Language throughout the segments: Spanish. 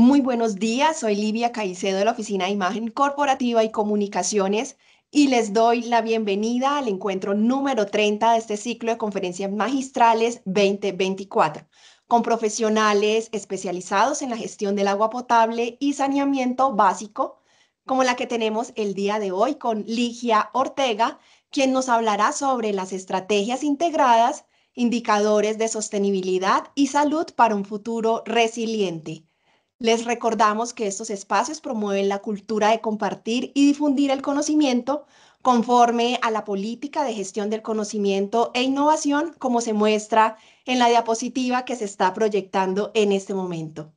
Muy buenos días, soy Livia Caicedo de la Oficina de Imagen Corporativa y Comunicaciones y les doy la bienvenida al encuentro número 30 de este ciclo de conferencias magistrales 2024 con profesionales especializados en la gestión del agua potable y saneamiento básico, como la que tenemos el día de hoy con Ligia Ortega, quien nos hablará sobre las estrategias integradas, indicadores de sostenibilidad y salud para un futuro resiliente. Les recordamos que estos espacios promueven la cultura de compartir y difundir el conocimiento conforme a la política de gestión del conocimiento e innovación, como se muestra en la diapositiva que se está proyectando en este momento.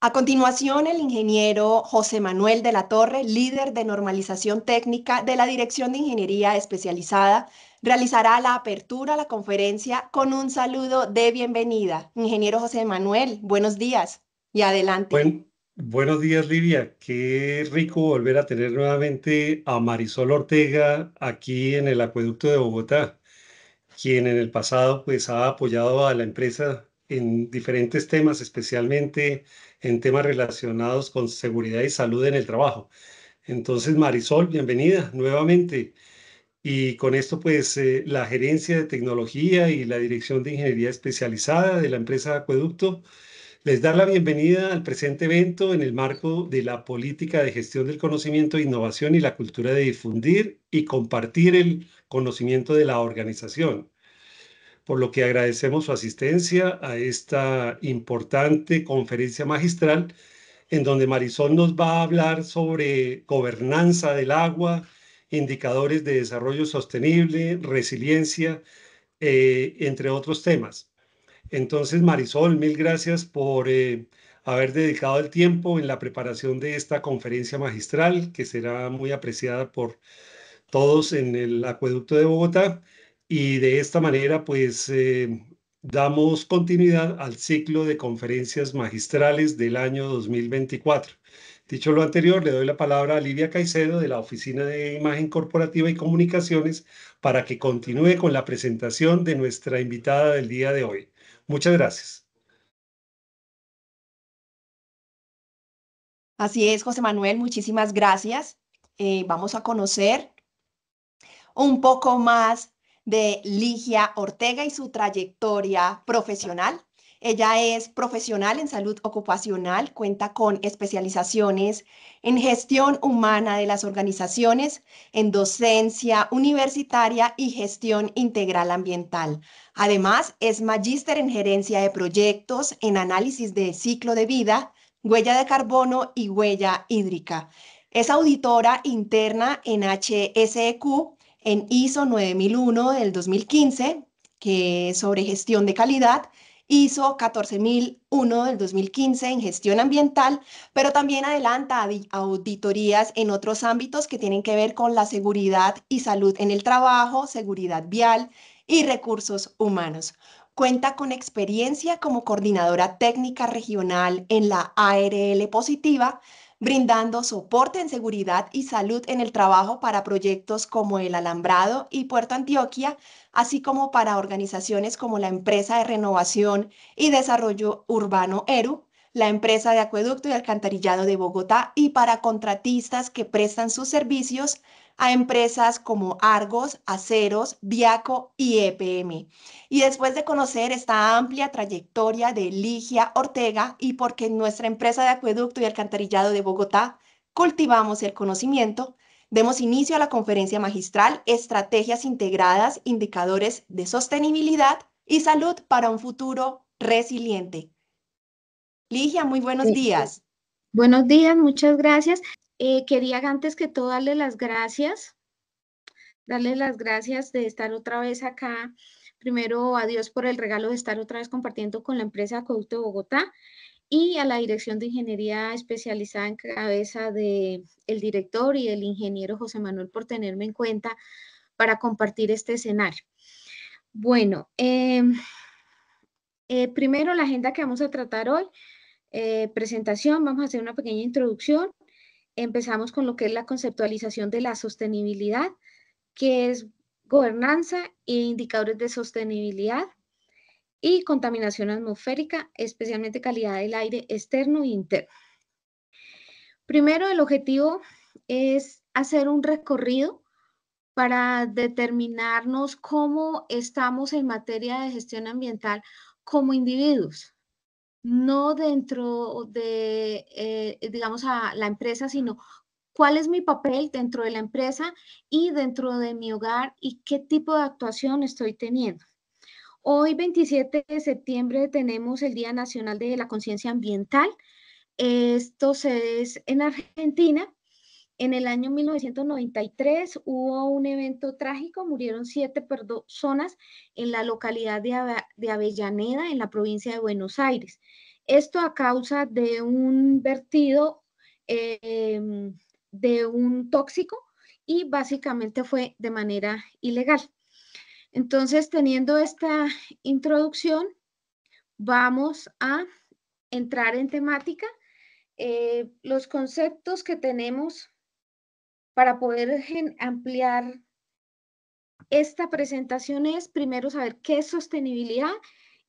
A continuación, el ingeniero José Manuel de la Torre, líder de normalización técnica de la Dirección de Ingeniería Especializada realizará la apertura a la conferencia con un saludo de bienvenida. Ingeniero José Manuel, buenos días y adelante. buenos días, Livia. Qué rico volver a tener nuevamente a Marisol Ortega aquí en el Acueducto de Bogotá, quien en el pasado pues, ha apoyado a la empresa en diferentes temas, especialmente en temas relacionados con seguridad y salud en el trabajo. Entonces, Marisol, bienvenida nuevamente. Y con esto, pues, eh, la gerencia de tecnología y la dirección de ingeniería especializada de la empresa Acueducto les da la bienvenida al presente evento en el marco de la política de gestión del conocimiento, innovación y la cultura de difundir y compartir el conocimiento de la organización. Por lo que agradecemos su asistencia a esta importante conferencia magistral en donde Marisol nos va a hablar sobre gobernanza del agua, indicadores de desarrollo sostenible, resiliencia, eh, entre otros temas. Entonces, Marisol, mil gracias por eh, haber dedicado el tiempo en la preparación de esta conferencia magistral, que será muy apreciada por todos en el acueducto de Bogotá. Y de esta manera, pues, eh, damos continuidad al ciclo de conferencias magistrales del año 2024. Dicho lo anterior, le doy la palabra a Livia Caicedo de la Oficina de Imagen Corporativa y Comunicaciones para que continúe con la presentación de nuestra invitada del día de hoy. Muchas gracias. Así es, José Manuel, muchísimas gracias. Eh, vamos a conocer un poco más de Ligia Ortega y su trayectoria profesional. Ella es profesional en salud ocupacional, cuenta con especializaciones en gestión humana de las organizaciones, en docencia universitaria y gestión integral ambiental. Además, es magíster en gerencia de proyectos, en análisis de ciclo de vida, huella de carbono y huella hídrica. Es auditora interna en HSEQ en ISO 9001 del 2015, que es sobre gestión de calidad Hizo 14001 del 2015 en gestión ambiental, pero también adelanta auditorías en otros ámbitos que tienen que ver con la seguridad y salud en el trabajo, seguridad vial y recursos humanos. Cuenta con experiencia como coordinadora técnica regional en la ARL positiva, brindando soporte en seguridad y salud en el trabajo para proyectos como el Alambrado y Puerto Antioquia, así como para organizaciones como la Empresa de Renovación y Desarrollo Urbano ERU, la Empresa de Acueducto y Alcantarillado de Bogotá y para contratistas que prestan sus servicios a empresas como Argos, Aceros, Viaco y EPM. Y después de conocer esta amplia trayectoria de Ligia Ortega y porque nuestra empresa de acueducto y alcantarillado de Bogotá cultivamos el conocimiento, demos inicio a la conferencia magistral Estrategias Integradas, Indicadores de Sostenibilidad y Salud para un Futuro Resiliente. Ligia, muy buenos días. Buenos días, muchas gracias. Eh, quería antes que todo darle las gracias, darle las gracias de estar otra vez acá. Primero adiós por el regalo de estar otra vez compartiendo con la empresa de Bogotá y a la Dirección de Ingeniería Especializada en cabeza del el director y el ingeniero José Manuel por tenerme en cuenta para compartir este escenario. Bueno, eh, eh, primero la agenda que vamos a tratar hoy, presentación, vamos a hacer una pequeña introducción, empezamos con lo que es la conceptualización de la sostenibilidad, que es gobernanza e indicadores de sostenibilidad y contaminación atmosférica, especialmente calidad del aire externo e interno. Primero, el objetivo es hacer un recorrido para determinarnos cómo estamos en materia de gestión ambiental como individuos no dentro de, eh, eh, digamos, a la empresa, sino cuál es mi papel dentro de la empresa y dentro de mi hogar y qué tipo de actuación estoy teniendo. Hoy, 27 de septiembre, tenemos el Día Nacional de la Conciencia Ambiental. Esto es en Argentina en el año 1993 hubo un evento trágico, murieron siete personas en la localidad de, Avellaneda, en la provincia de Buenos Aires. Esto a causa de un vertido em, de un tóxico y básicamente fue de manera ilegal. Entonces, teniendo esta introducción, vamos a entrar en temática. Eh, los conceptos que tenemos para poder ampliar esta presentación es primero saber qué es sostenibilidad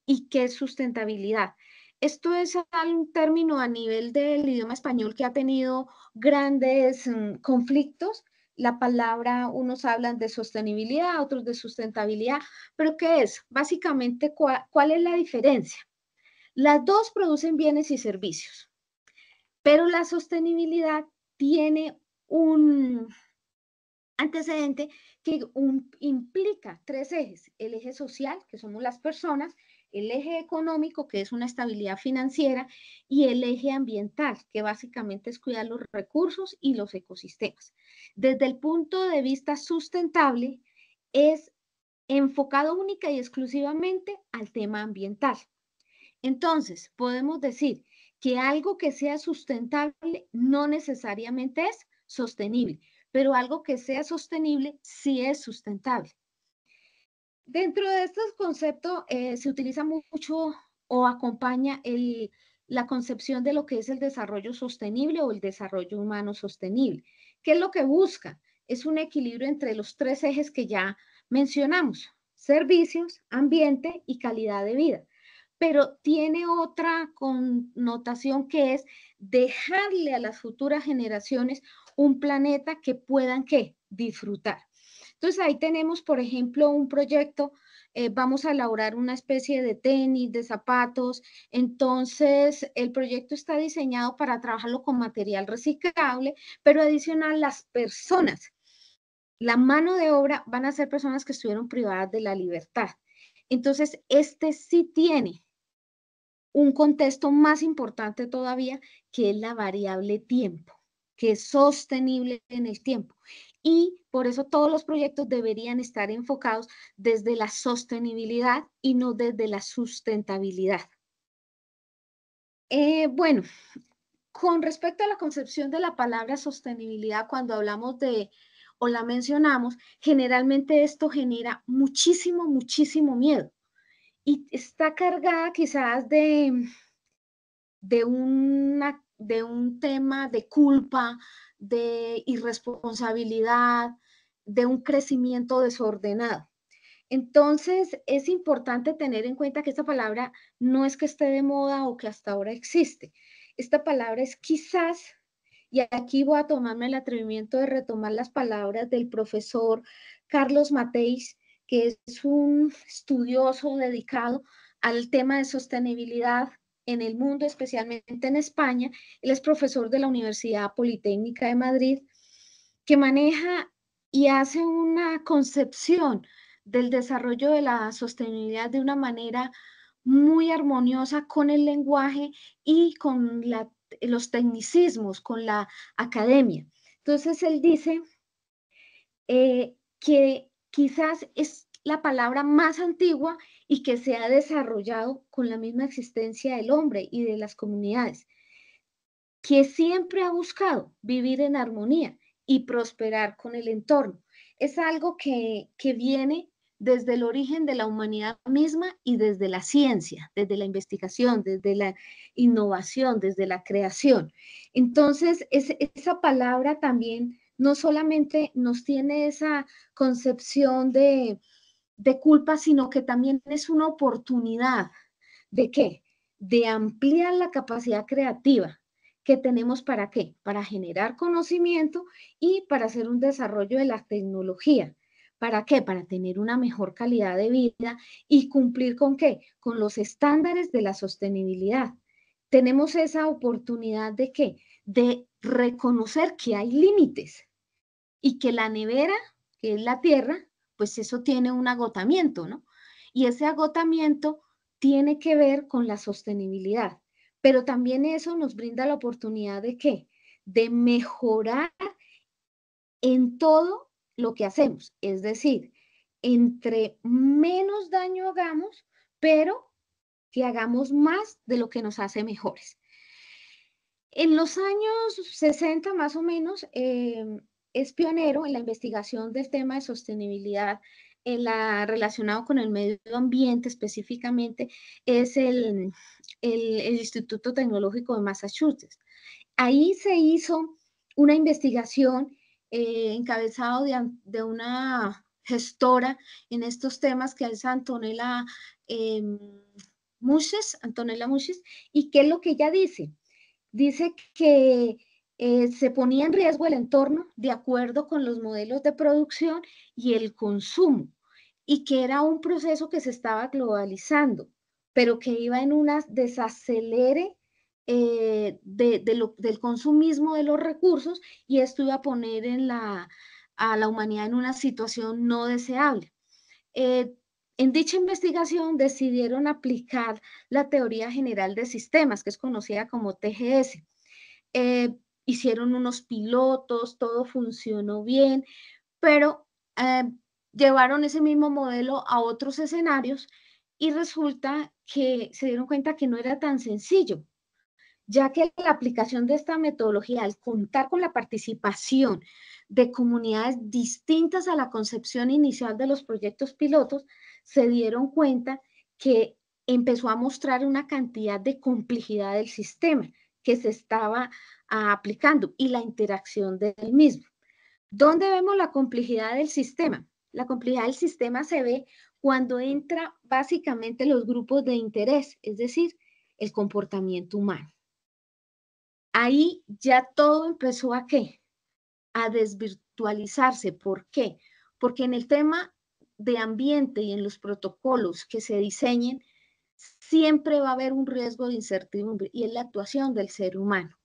y qué es sustentabilidad. Esto es un término a nivel del idioma español que ha tenido grandes mm, conflictos. La palabra, unos hablan de sostenibilidad, otros de sustentabilidad, pero ¿qué es? Básicamente, ¿cuál, es la diferencia? Las dos producen bienes y servicios, pero la sostenibilidad tiene un antecedente que implica tres ejes, el eje social, que somos las personas, el eje económico, que es una estabilidad financiera, y el eje ambiental, que básicamente es cuidar los recursos y los ecosistemas. Desde el punto de vista sustentable, es enfocado única y exclusivamente al tema ambiental. Entonces, podemos decir que algo que sea sustentable no necesariamente es sostenible, pero algo que sea sostenible si es sustentable. Dentro de estos conceptos eh, se utiliza mucho o acompaña el, la concepción de lo que es el desarrollo sostenible o el desarrollo humano sostenible. ¿Qué es lo que busca? Es un equilibrio entre los tres ejes que ya mencionamos, servicios, ambiente y calidad de vida. Pero tiene otra connotación que es dejarle a las futuras generaciones un planeta que puedan ¿qué? disfrutar. Entonces ahí tenemos, por ejemplo, un proyecto, eh, vamos a elaborar una especie de tenis, de zapatos. Entonces el proyecto está diseñado para trabajarlo con material reciclable, pero adicional las personas, la mano de obra van a ser personas que estuvieron privadas de la libertad. Entonces este sí tiene un contexto más importante todavía, que es la variable tiempo que es sostenible en el tiempo. Y por eso todos los proyectos deberían estar enfocados desde la sostenibilidad y no desde la sustentabilidad. Eh, bueno, con respecto a la concepción de la palabra sostenibilidad, cuando hablamos de o la mencionamos, generalmente esto genera muchísimo, muchísimo miedo. Y está cargada quizás de, de una de un tema de culpa, de irresponsabilidad, de un crecimiento desordenado. Entonces, es importante tener en cuenta que esta palabra no es que esté de moda o que hasta ahora existe. Esta palabra es quizás, y aquí voy a tomarme el atrevimiento de retomar las palabras del profesor Carlos Mateis, que es un estudioso dedicado al tema de sostenibilidad en el mundo, especialmente en España. Él es profesor de la Universidad Politécnica de Madrid, que maneja y hace una concepción del desarrollo de la sostenibilidad de una manera muy armoniosa con el lenguaje y con los tecnicismos, con la academia. Entonces él dice eh, que quizás es la palabra más antigua y que se ha desarrollado con la misma existencia del hombre y de las comunidades, que siempre ha buscado vivir en armonía y prosperar con el entorno. Es algo que, que viene desde el origen de la humanidad misma y desde la ciencia, desde la investigación, desde la innovación, desde la creación. Entonces, esa palabra también no solamente nos tiene esa concepción de, de culpa, sino que también es una oportunidad de qué? De ampliar la capacidad creativa que tenemos para qué? Para generar conocimiento y para hacer un desarrollo de la tecnología. ¿Para qué? Para tener una mejor calidad de vida y cumplir con qué? Con los estándares de la sostenibilidad. Tenemos esa oportunidad de qué? De reconocer que hay límites y que la nevera, que es la tierra, pues eso tiene un agotamiento, ¿no? Y ese agotamiento tiene que ver con la sostenibilidad, pero también eso nos brinda la oportunidad de qué? De mejorar en todo lo que hacemos, es decir, entre menos daño hagamos, pero que hagamos más de lo que nos hace mejores. En los años 60 más o menos, em, es pionero en la investigación del tema de sostenibilidad en la, relacionado con el medio ambiente específicamente, es el, Instituto Tecnológico de Massachusetts. Ahí se hizo una investigación eh, encabezado de, una gestora en estos temas que es Antonella eh, Antonella y qué es lo que ella dice. Dice que eh, se ponía en riesgo el entorno de acuerdo con los modelos de producción y el consumo, y que era un proceso que se estaba globalizando, pero que iba en una desacelere eh, del consumismo de los recursos y esto iba a poner en la, a la humanidad en una situación no deseable. Eh, en dicha investigación decidieron aplicar la teoría general de sistemas, que es conocida como TGS hicieron unos pilotos, todo funcionó bien, pero eh, llevaron ese mismo modelo a otros escenarios y resulta que se dieron cuenta que no era tan sencillo, ya que la aplicación de esta metodología, al contar con la participación de comunidades distintas a la concepción inicial de los proyectos pilotos, se dieron cuenta que empezó a mostrar una cantidad de complejidad del sistema que se estaba ah, aplicando y la interacción del mismo. ¿Dónde vemos la complejidad del sistema? La complejidad del sistema se ve cuando entra básicamente los grupos de interés, es decir, el comportamiento humano. Ahí ya todo empezó a qué? A desvirtualizarse. ¿Por qué? Porque en el tema de ambiente y en los protocolos que se diseñen, siempre va a haber un riesgo de incertidumbre y es la actuación del ser humano,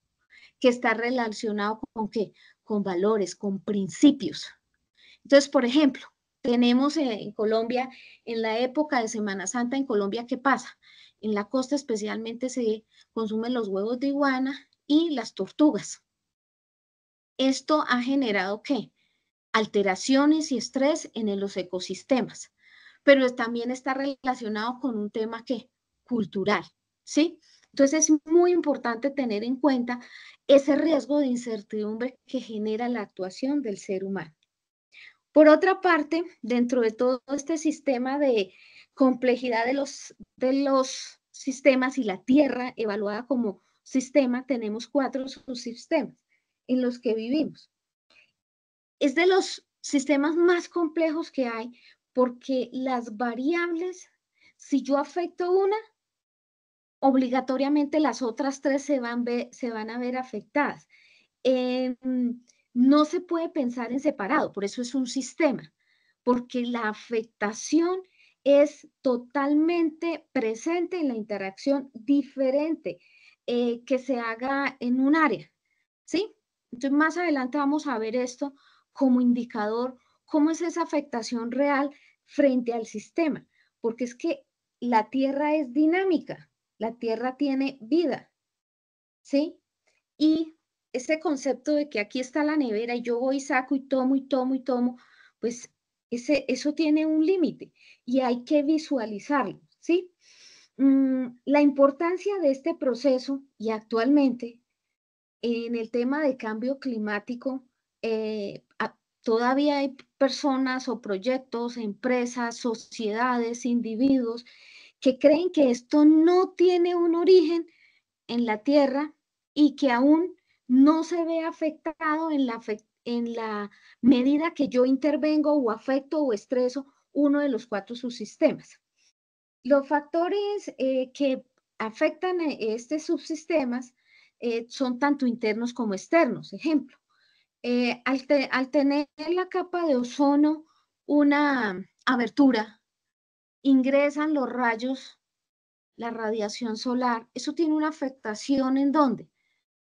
que está relacionado con qué? Con valores, con principios. Entonces, por ejemplo, tenemos en Colombia, en la época de Semana Santa en Colombia, ¿qué pasa? En la costa especialmente se consumen los huevos de iguana y las tortugas. Esto ha generado qué? Alteraciones y estrés en los ecosistemas, pero también está relacionado con un tema que cultural, ¿sí? Entonces es muy importante tener en cuenta ese riesgo de incertidumbre que genera la actuación del ser humano. Por otra parte, dentro de todo este sistema de complejidad de los, de los sistemas y la Tierra evaluada como sistema, tenemos cuatro subsistemas en los que vivimos. Es de los sistemas más complejos que hay porque las variables, si yo afecto una, obligatoriamente las otras tres se van, se van a ver afectadas. Em, no se puede pensar en separado, por eso es un sistema, porque la afectación es totalmente presente en la interacción diferente eh, que se haga en un área, ¿sí? Entonces, más adelante vamos a ver esto como indicador, cómo es esa afectación real frente al sistema, porque es que la Tierra es dinámica, la tierra tiene vida, ¿sí? Y ese concepto de que aquí está la nevera y yo voy, saco y tomo y tomo y tomo, pues ese, eso tiene un límite y hay que visualizarlo, ¿sí? Mm, la importancia de este proceso y actualmente en el tema de cambio climático, eh, todavía hay personas o proyectos, empresas, sociedades, individuos que creen que esto no tiene un origen en la tierra y que aún no se ve afectado en la, medida que yo intervengo o afecto o estreso uno de los cuatro subsistemas. Los factores eh, que afectan a estos subsistemas eh, son tanto internos como externos. Ejemplo, eh, al, al, tener en la capa de ozono una abertura ingresan los rayos, la radiación solar, eso tiene una afectación en dónde?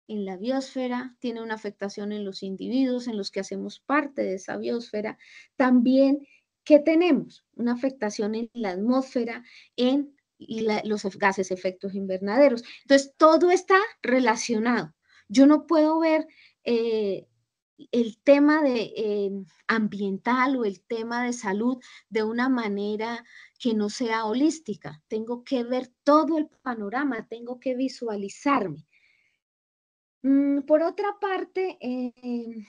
En la biosfera, tiene una afectación en los individuos, en los que hacemos parte de esa biosfera. También, ¿qué tenemos? Una afectación en la atmósfera, en los gases efectos invernaderos. Entonces, todo está relacionado. Yo no puedo ver eh, el tema de, eh, ambiental o el tema de salud de una manera que no sea holística. Tengo que ver todo el panorama, tengo que visualizarme. Mm, por otra parte, em,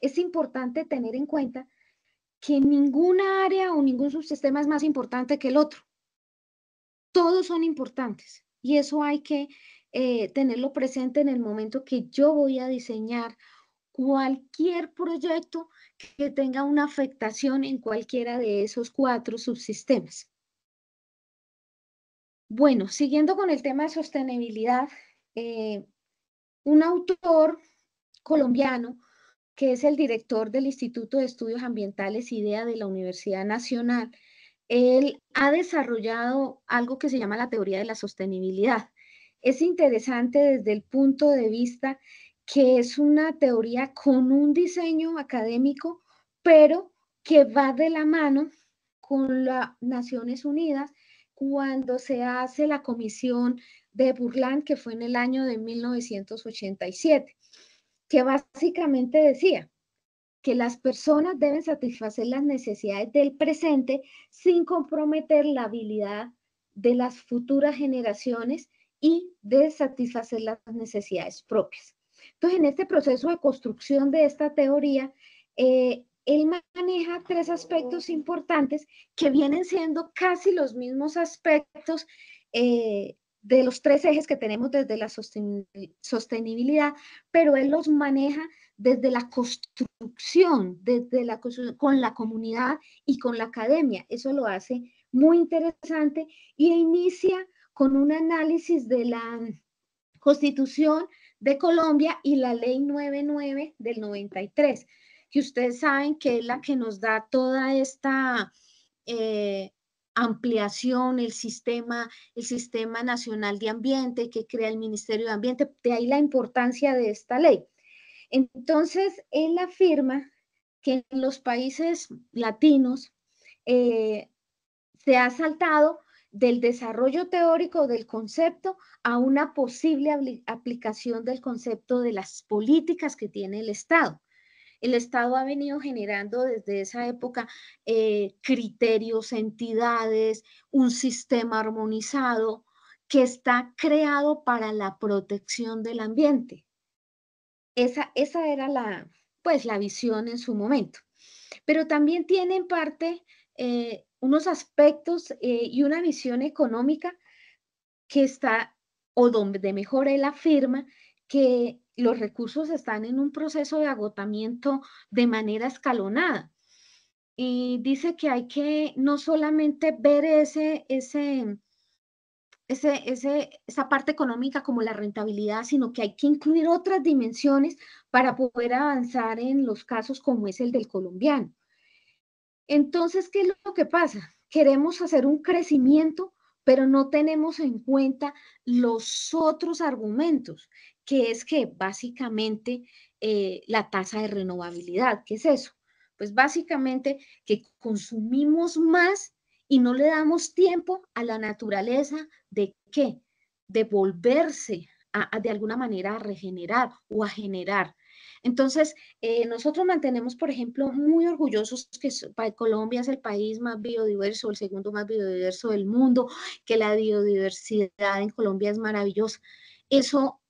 es importante tener en cuenta que ninguna área o ningún subsistema es más importante que el otro. Todos son importantes y eso hay que eh, tenerlo presente en el momento que yo voy a diseñar cualquier proyecto que tenga una afectación en cualquiera de esos cuatro subsistemas. Bueno, siguiendo con el tema de sostenibilidad, eh, un autor colombiano que es el director del Instituto de Estudios Ambientales IDEA de la Universidad Nacional, él ha desarrollado algo que se llama la teoría de la sostenibilidad. Es interesante desde el punto de vista que es una teoría con un diseño académico, pero que va de la mano con las Naciones Unidas cuando se hace la comisión de Burland, que fue en el año de 1987, que básicamente decía que las personas deben satisfacer las necesidades del presente sin comprometer la habilidad de las futuras generaciones y de satisfacer las necesidades propias. Entonces, en este proceso de construcción de esta teoría, eh, él maneja tres aspectos importantes que vienen siendo casi los mismos aspectos eh, de los tres ejes que tenemos desde la sostenibilidad, pero él los maneja desde la construcción, desde la con la comunidad y con la academia. Eso lo hace muy interesante y inicia con un análisis de la constitución de Colombia y la ley 99 del 93, que ustedes saben que es la que nos da toda esta eh, ampliación, el sistema, el sistema nacional de ambiente que crea el Ministerio de Ambiente, de ahí la importancia de esta ley. Entonces, él afirma que en los países latinos eh, se ha saltado del desarrollo teórico del concepto a una posible aplicación del concepto de las políticas que tiene el Estado. El Estado ha venido generando desde esa época eh, criterios, entidades, un sistema armonizado que está creado para la protección del ambiente. Esa, era la, pues, la visión en su momento. Pero también tiene en parte eh, unos aspectos eh, y una visión económica que está, o donde mejor él afirma que los recursos están en un proceso de agotamiento de manera escalonada. Y dice que hay que no solamente ver ese, ese, esa parte económica como la rentabilidad, sino que hay que incluir otras dimensiones para poder avanzar en los casos como es el del colombiano. Entonces, ¿qué es lo que pasa? Queremos hacer un crecimiento, pero no tenemos en cuenta los otros argumentos, que es que básicamente eh, la tasa de renovabilidad, ¿qué es eso? Pues básicamente que consumimos más y no le damos tiempo a la naturaleza de qué? De volverse de alguna manera a regenerar o a generar. Entonces, eh, nosotros mantenemos, por ejemplo, muy orgullosos que Colombia es el país más biodiverso, el segundo más biodiverso del mundo, que la biodiversidad en Colombia es maravillosa. Eso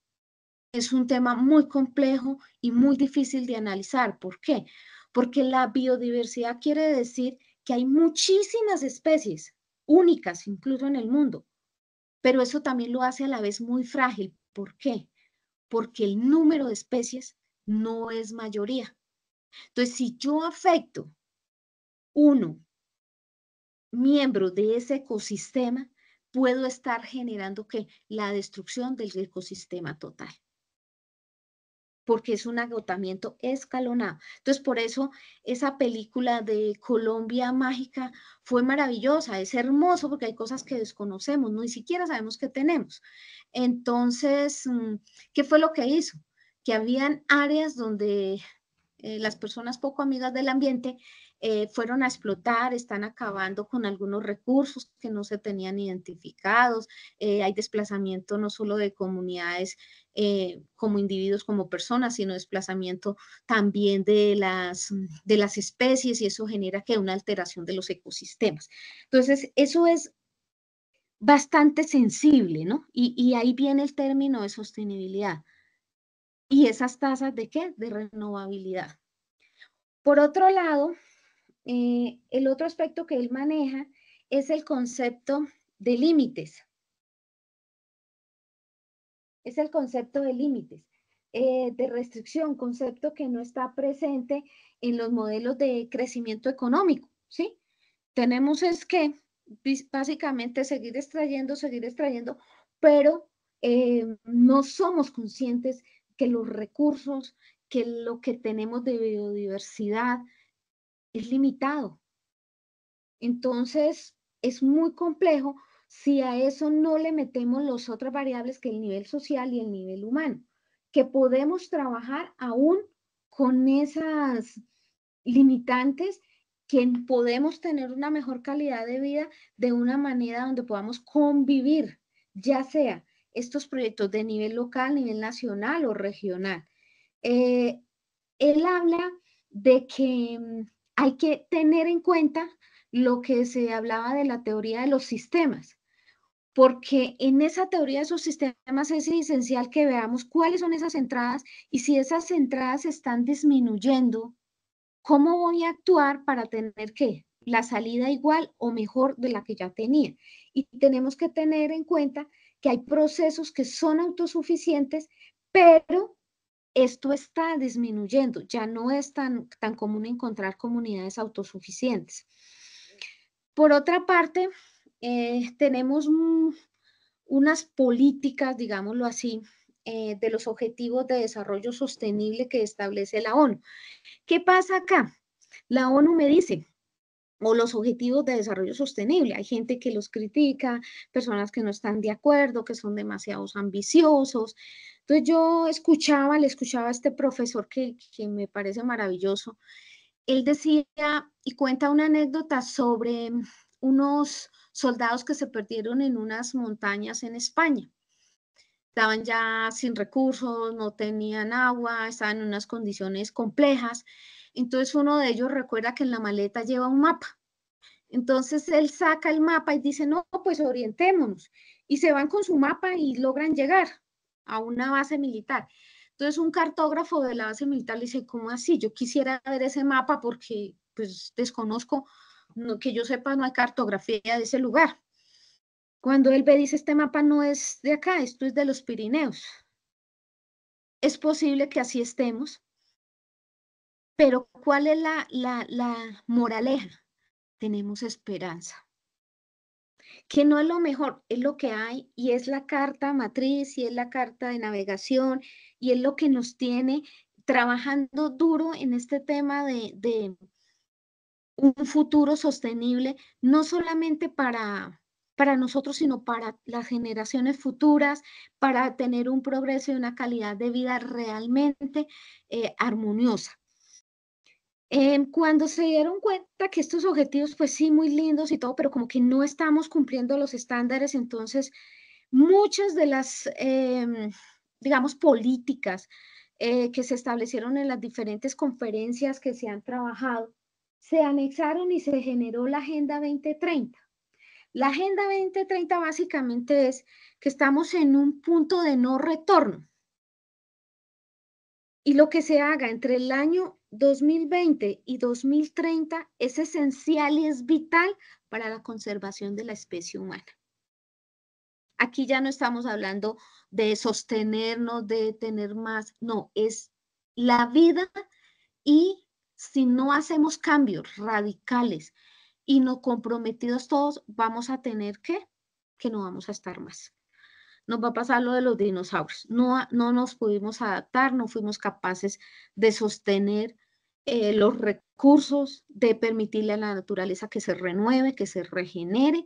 es un tema muy complejo y muy difícil de analizar. ¿Por qué? Porque la biodiversidad quiere decir que hay muchísimas especies únicas, incluso en el mundo, pero eso también lo hace a la vez muy frágil. ¿Por qué? Porque el número de especies no es mayoría. Entonces, si yo afecto uno miembro de ese ecosistema, puedo estar generando que la destrucción del ecosistema total porque es un agotamiento escalonado. Entonces, por eso esa película de Colombia Mágica fue maravillosa, es hermoso porque hay cosas que desconocemos, ni siquiera sabemos qué tenemos. Entonces, mm, ¿qué fue lo que hizo? que habían áreas donde eh, las personas poco amigas del ambiente eh, fueron a explotar, están acabando con algunos recursos que no se tenían identificados, eh, hay desplazamiento no solo de comunidades como individuos, como personas, sino desplazamiento también de las, de las especies y eso genera que una alteración de los ecosistemas. Entonces, eso es bastante sensible, ¿no? y ahí viene el término de sostenibilidad y esas tasas de qué? De renovabilidad. Por otro lado, eh, el otro aspecto que él maneja es el concepto de límites. Es el concepto de límites, eh, de restricción, concepto que no está presente en los modelos de crecimiento económico, ¿sí? Tenemos es que básicamente seguir extrayendo, seguir extrayendo, pero eh, no somos conscientes que los recursos, que lo que tenemos de biodiversidad es limitado. Entonces, es muy complejo si a eso no le metemos las otras variables que el nivel social y el nivel humano, que podemos trabajar aún con esas limitantes que podemos tener una mejor calidad de vida de una manera donde podamos convivir, ya sea estos proyectos de nivel local, nivel nacional o regional. Eh, él habla de que mm, hay que tener en cuenta lo que se hablaba de la teoría de los sistemas, porque en esa teoría de esos sistemas es esencial que veamos cuáles son esas entradas y si esas entradas están disminuyendo, ¿cómo voy a actuar para tener que la salida igual o mejor de la que ya tenía? Y tenemos que tener en cuenta que hay procesos que son autosuficientes, pero esto está disminuyendo, ya no es tan, tan común encontrar comunidades autosuficientes. Por otra parte, eh, tenemos unas políticas, digámoslo así, eh, de los objetivos de desarrollo sostenible que establece la ONU. ¿Qué pasa acá? La ONU me dice, o los objetivos de desarrollo sostenible. Hay gente que los critica, personas que no están de acuerdo, que son demasiados ambiciosos. Entonces yo escuchaba, le escuchaba a este profesor que, que me parece maravilloso. Él decía y cuenta una anécdota sobre unos soldados que se perdieron en unas montañas en España. Estaban ya sin recursos, no tenían agua, estaban en unas condiciones complejas entonces uno de ellos recuerda que en la maleta lleva un mapa. Entonces él saca el mapa y dice, no, pues orientémonos. Y se van con su mapa y logran llegar a una base militar. Entonces un cartógrafo de la base militar le dice, ¿cómo así? Yo quisiera ver ese mapa porque pues desconozco, que yo sepa, no hay cartografía de ese lugar. Cuando él ve, dice, este mapa no es de acá, esto es de los Pirineos. Es posible que así estemos, pero ¿cuál es la, moraleja? Tenemos esperanza que no es lo mejor, es lo que hay y es la carta matriz y es la carta de navegación y es lo que nos tiene trabajando duro en este tema de, un futuro sostenible, no solamente para, nosotros, sino para las generaciones futuras, para tener un progreso y una calidad de vida realmente eh, armoniosa. Em, cuando se dieron cuenta que estos objetivos, pues sí, muy lindos y todo, pero como que no estamos cumpliendo los estándares, entonces muchas de las, em, digamos, políticas eh, que se establecieron en las diferentes conferencias que se han trabajado, se anexaron y se generó la Agenda 2030. La Agenda 2030 básicamente es que estamos en un punto de no retorno. Y lo que se haga entre el año 2020 y 2030 es esencial y es vital para la conservación de la especie humana. Aquí ya no estamos hablando de sostenernos, de tener más, no, es la vida y si no hacemos cambios radicales y no comprometidos todos, vamos a tener que, que no vamos a estar más nos va a pasar lo de los dinosaurios. No, no nos pudimos adaptar, no fuimos capaces de sostener eh, los recursos, de permitirle a la naturaleza que se renueve, que se regenere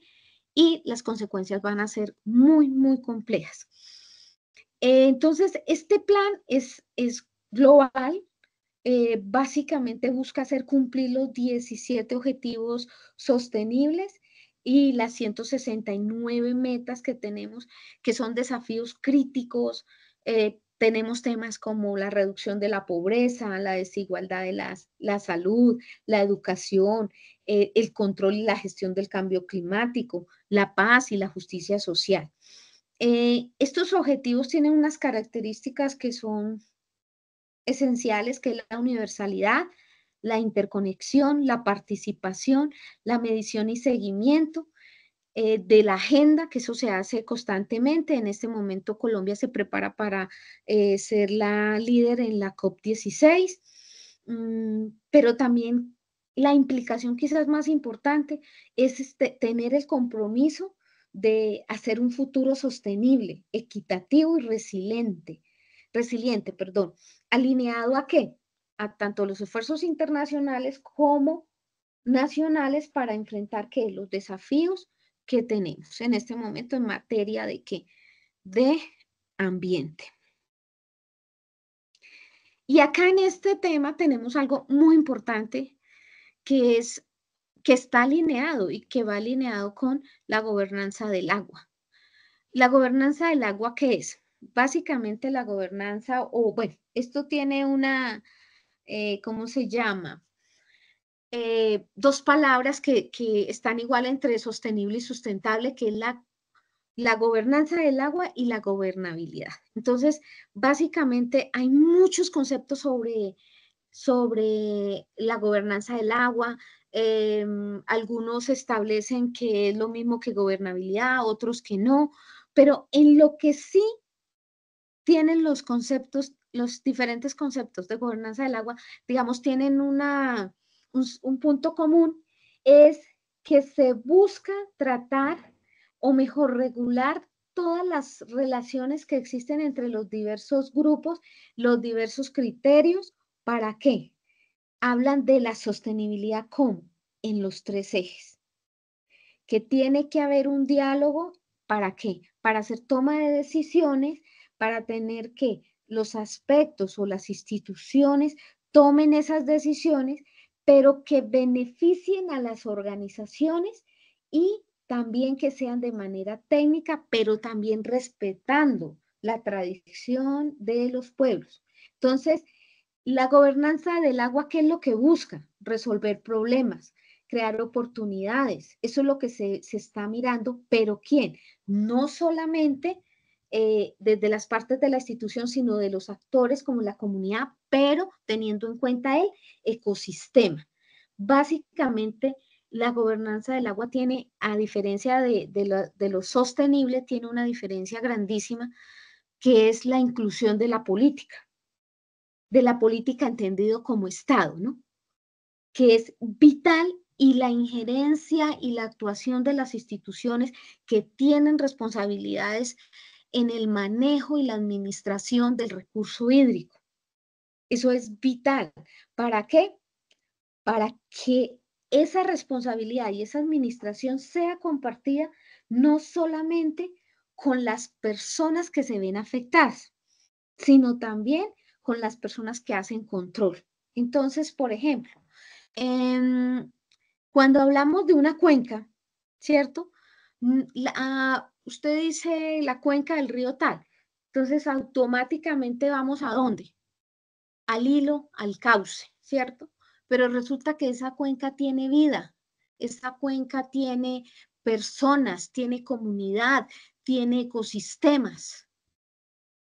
y las consecuencias van a ser muy, muy complejas. Eh, entonces, este plan es, es global, eh, básicamente busca hacer cumplir los 17 objetivos sostenibles y las 169 metas que tenemos, que son desafíos críticos. Eh, tenemos temas como la reducción de la pobreza, la desigualdad de la salud, la educación, eh, el control y la gestión del cambio climático, la paz y la justicia social. Eh, estos objetivos tienen unas características que son esenciales, que es la universalidad, la interconexión, la participación, la medición y seguimiento eh, de la agenda, que eso se hace constantemente. En este momento Colombia se prepara para eh, ser la líder en la COP16, mm, pero también la implicación quizás más importante es este, tener el compromiso de hacer un futuro sostenible, equitativo y resiliente, resiliente, perdón, alineado a qué? a tanto los esfuerzos internacionales como nacionales para enfrentar los desafíos que tenemos en este momento en materia de qué? De ambiente. Y acá en este tema tenemos algo muy importante que es que está alineado y que va alineado con la gobernanza del agua. La gobernanza del agua, ¿qué es? Básicamente la gobernanza, o bueno, esto tiene una, eh, ¿cómo se llama? Eh, dos palabras que, están igual entre sostenible y sustentable, que es la, la gobernanza del agua y la gobernabilidad. Entonces, básicamente hay muchos conceptos sobre, sobre la gobernanza del agua. Eh, algunos establecen que es lo mismo que gobernabilidad, otros que no, pero en lo que sí tienen los conceptos los diferentes conceptos de gobernanza del agua, digamos, tienen una, un, punto común, es que se busca tratar o mejor regular todas las relaciones que existen entre los diversos grupos, los diversos criterios, ¿para qué? Hablan de la sostenibilidad como en los tres ejes, que tiene que haber un diálogo, ¿para qué? Para hacer toma de decisiones, para tener que los aspectos o las instituciones tomen esas decisiones, pero que beneficien a las organizaciones y también que sean de manera técnica, pero también respetando la tradición de los pueblos. Entonces, la gobernanza del agua, ¿qué es lo que busca? Resolver problemas, crear oportunidades. Eso es lo que se, se está mirando, pero ¿quién? No solamente eh, desde las partes de la institución, sino de los actores como la comunidad, pero teniendo en cuenta el ecosistema. Básicamente, la gobernanza del agua tiene, a diferencia de, lo sostenible, tiene una diferencia grandísima, que es la inclusión de la política, de la política entendido como Estado, ¿no? Que es vital y la injerencia y la actuación de las instituciones que tienen responsabilidades en el manejo y la administración del recurso hídrico. Eso es vital. ¿Para qué? Para que esa responsabilidad y esa administración sea compartida no solamente con las personas que se ven afectadas, sino también con las personas que hacen control. Entonces, por ejemplo, em, cuando hablamos de una cuenca, ¿cierto? Mm, la, usted dice la cuenca del río tal, entonces automáticamente vamos a dónde? Al hilo, al cauce, ¿cierto? Pero resulta que esa cuenca tiene vida, esa cuenca tiene personas, tiene comunidad, tiene ecosistemas.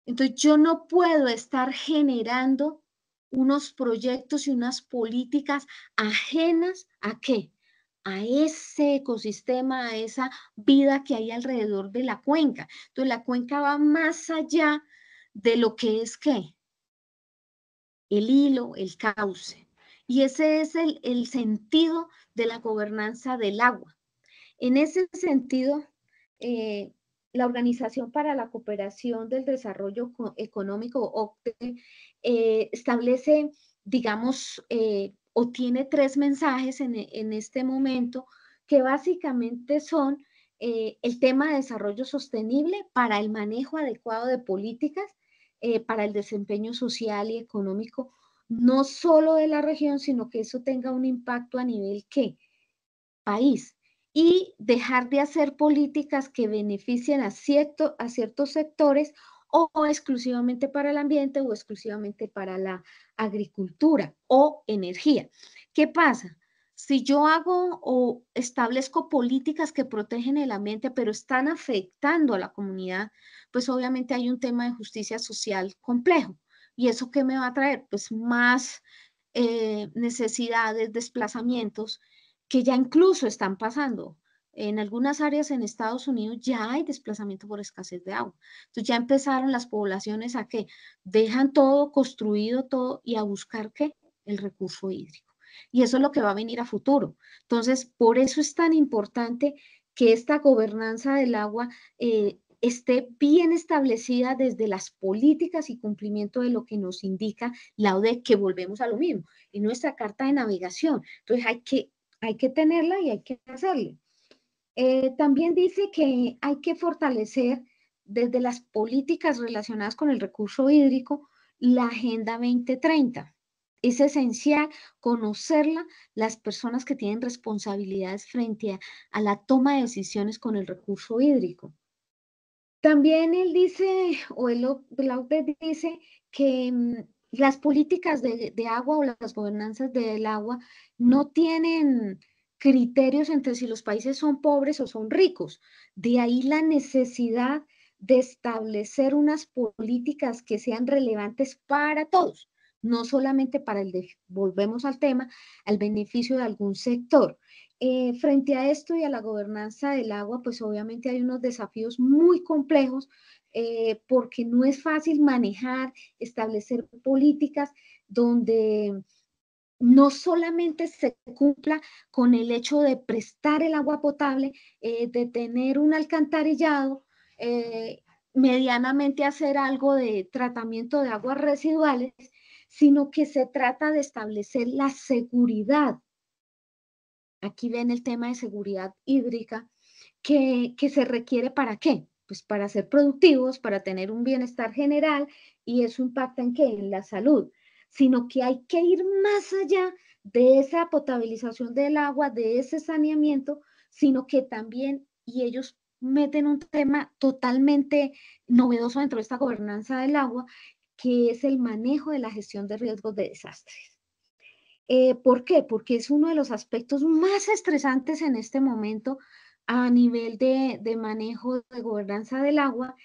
Entonces yo no puedo estar generando unos proyectos y unas políticas ajenas a qué? a ese ecosistema, a esa vida que hay alrededor de la cuenca. Entonces la cuenca va más allá de lo que es qué, el hilo, el cauce. Y ese es el, sentido de la gobernanza del agua. En ese sentido, eh, la Organización para la Cooperación del Desarrollo Económico, OCTE, eh, establece, digamos, eh, o tiene tres mensajes en, este momento que básicamente son eh, el tema de desarrollo sostenible para el manejo adecuado de políticas eh, para el desempeño social y económico, no solo de la región, sino que eso tenga un impacto a nivel qué? País. Y dejar de hacer políticas que beneficien a, cierto, a ciertos sectores o exclusivamente para el ambiente o exclusivamente para la agricultura o energía. ¿Qué pasa? Si yo hago o establezco políticas que protegen el ambiente, pero están afectando a la comunidad, pues obviamente hay un tema de justicia social complejo. ¿Y eso qué me va a traer? Pues más eh, necesidades, desplazamientos que ya incluso están pasando. En algunas áreas en Estados Unidos ya hay desplazamiento por escasez de agua. Entonces ya empezaron las poblaciones a que dejan todo construido, todo, y a buscar qué? El recurso hídrico. Y eso es lo que va a venir a futuro. Entonces, por eso es tan importante que esta gobernanza del agua eh, esté bien establecida desde las políticas y cumplimiento de lo que nos indica la ODE, que volvemos a lo mismo, en nuestra carta de navegación. Entonces hay que, hay que tenerla y hay que hacerle. Eh, también dice que hay que fortalecer desde las políticas relacionadas con el recurso hídrico la Agenda 2030. Es esencial conocerla las personas que tienen responsabilidades frente a, la toma de decisiones con el recurso hídrico. También él dice, o el de dice, que mm, las políticas de, de agua o las gobernanzas del agua no tienen criterios entre si los países son pobres o son ricos. De ahí la necesidad de establecer unas políticas que sean relevantes para todos, no solamente para el, de, volvemos al tema, al beneficio de algún sector. Eh, frente a esto y a la gobernanza del agua, pues obviamente hay unos desafíos muy complejos eh, porque no es fácil manejar, establecer políticas donde no solamente se cumpla con el hecho de prestar el agua potable, eh, de tener un alcantarillado, eh, medianamente hacer algo de tratamiento de aguas residuales, sino que se trata de establecer la seguridad. Aquí ven el tema de seguridad hídrica que, se requiere para qué? Pues para ser productivos, para tener un bienestar general y eso impacta en qué? En la salud sino que hay que ir más allá de esa potabilización del agua, de ese saneamiento, sino que también, y ellos meten un tema totalmente novedoso dentro de esta gobernanza del agua, que es el manejo de la gestión de riesgos de desastres. Eh, ¿Por qué? Porque es uno de los aspectos más estresantes en este momento a nivel de, manejo de gobernanza del agua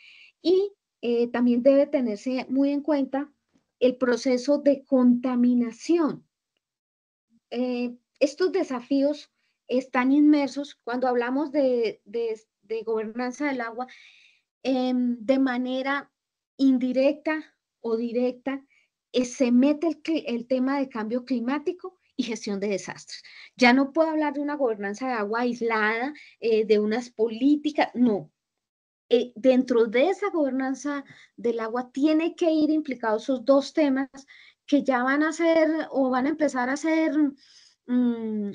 y eh, también debe tenerse muy en cuenta el proceso de contaminación. Eh, estos desafíos están inmersos cuando hablamos de, gobernanza del agua em, de manera indirecta o directa, eh, se mete el, el tema de cambio climático y gestión de desastres. Ya no puedo hablar de una gobernanza de agua aislada, eh, de unas políticas, no, eh, dentro de esa gobernanza del agua tiene que ir implicados esos dos temas que ya van a ser o van a empezar a ser, mm,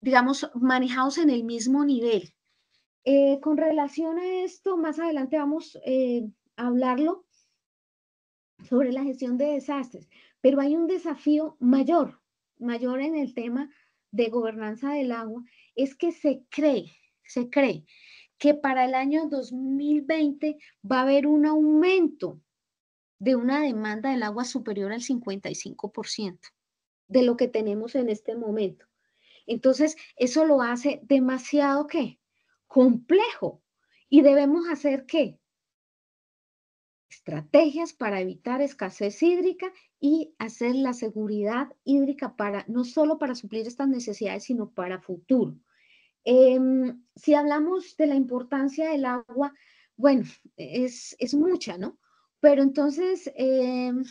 digamos, manejados en el mismo nivel. Eh, con relación a esto, más adelante vamos eh, a hablarlo sobre la gestión de desastres, pero hay un desafío mayor, mayor en el tema de gobernanza del agua, es que se cree, se cree que para el año 2020 va a haber un aumento de una demanda del agua superior al 55% de lo que tenemos en este momento. Entonces, eso lo hace demasiado qué? Complejo. Y debemos hacer qué? Estrategias para evitar escasez hídrica y hacer la seguridad hídrica para no solo para suplir estas necesidades, sino para futuro. Em, si hablamos de la importancia del agua, bueno, es, mucha, ¿no? Pero entonces, em,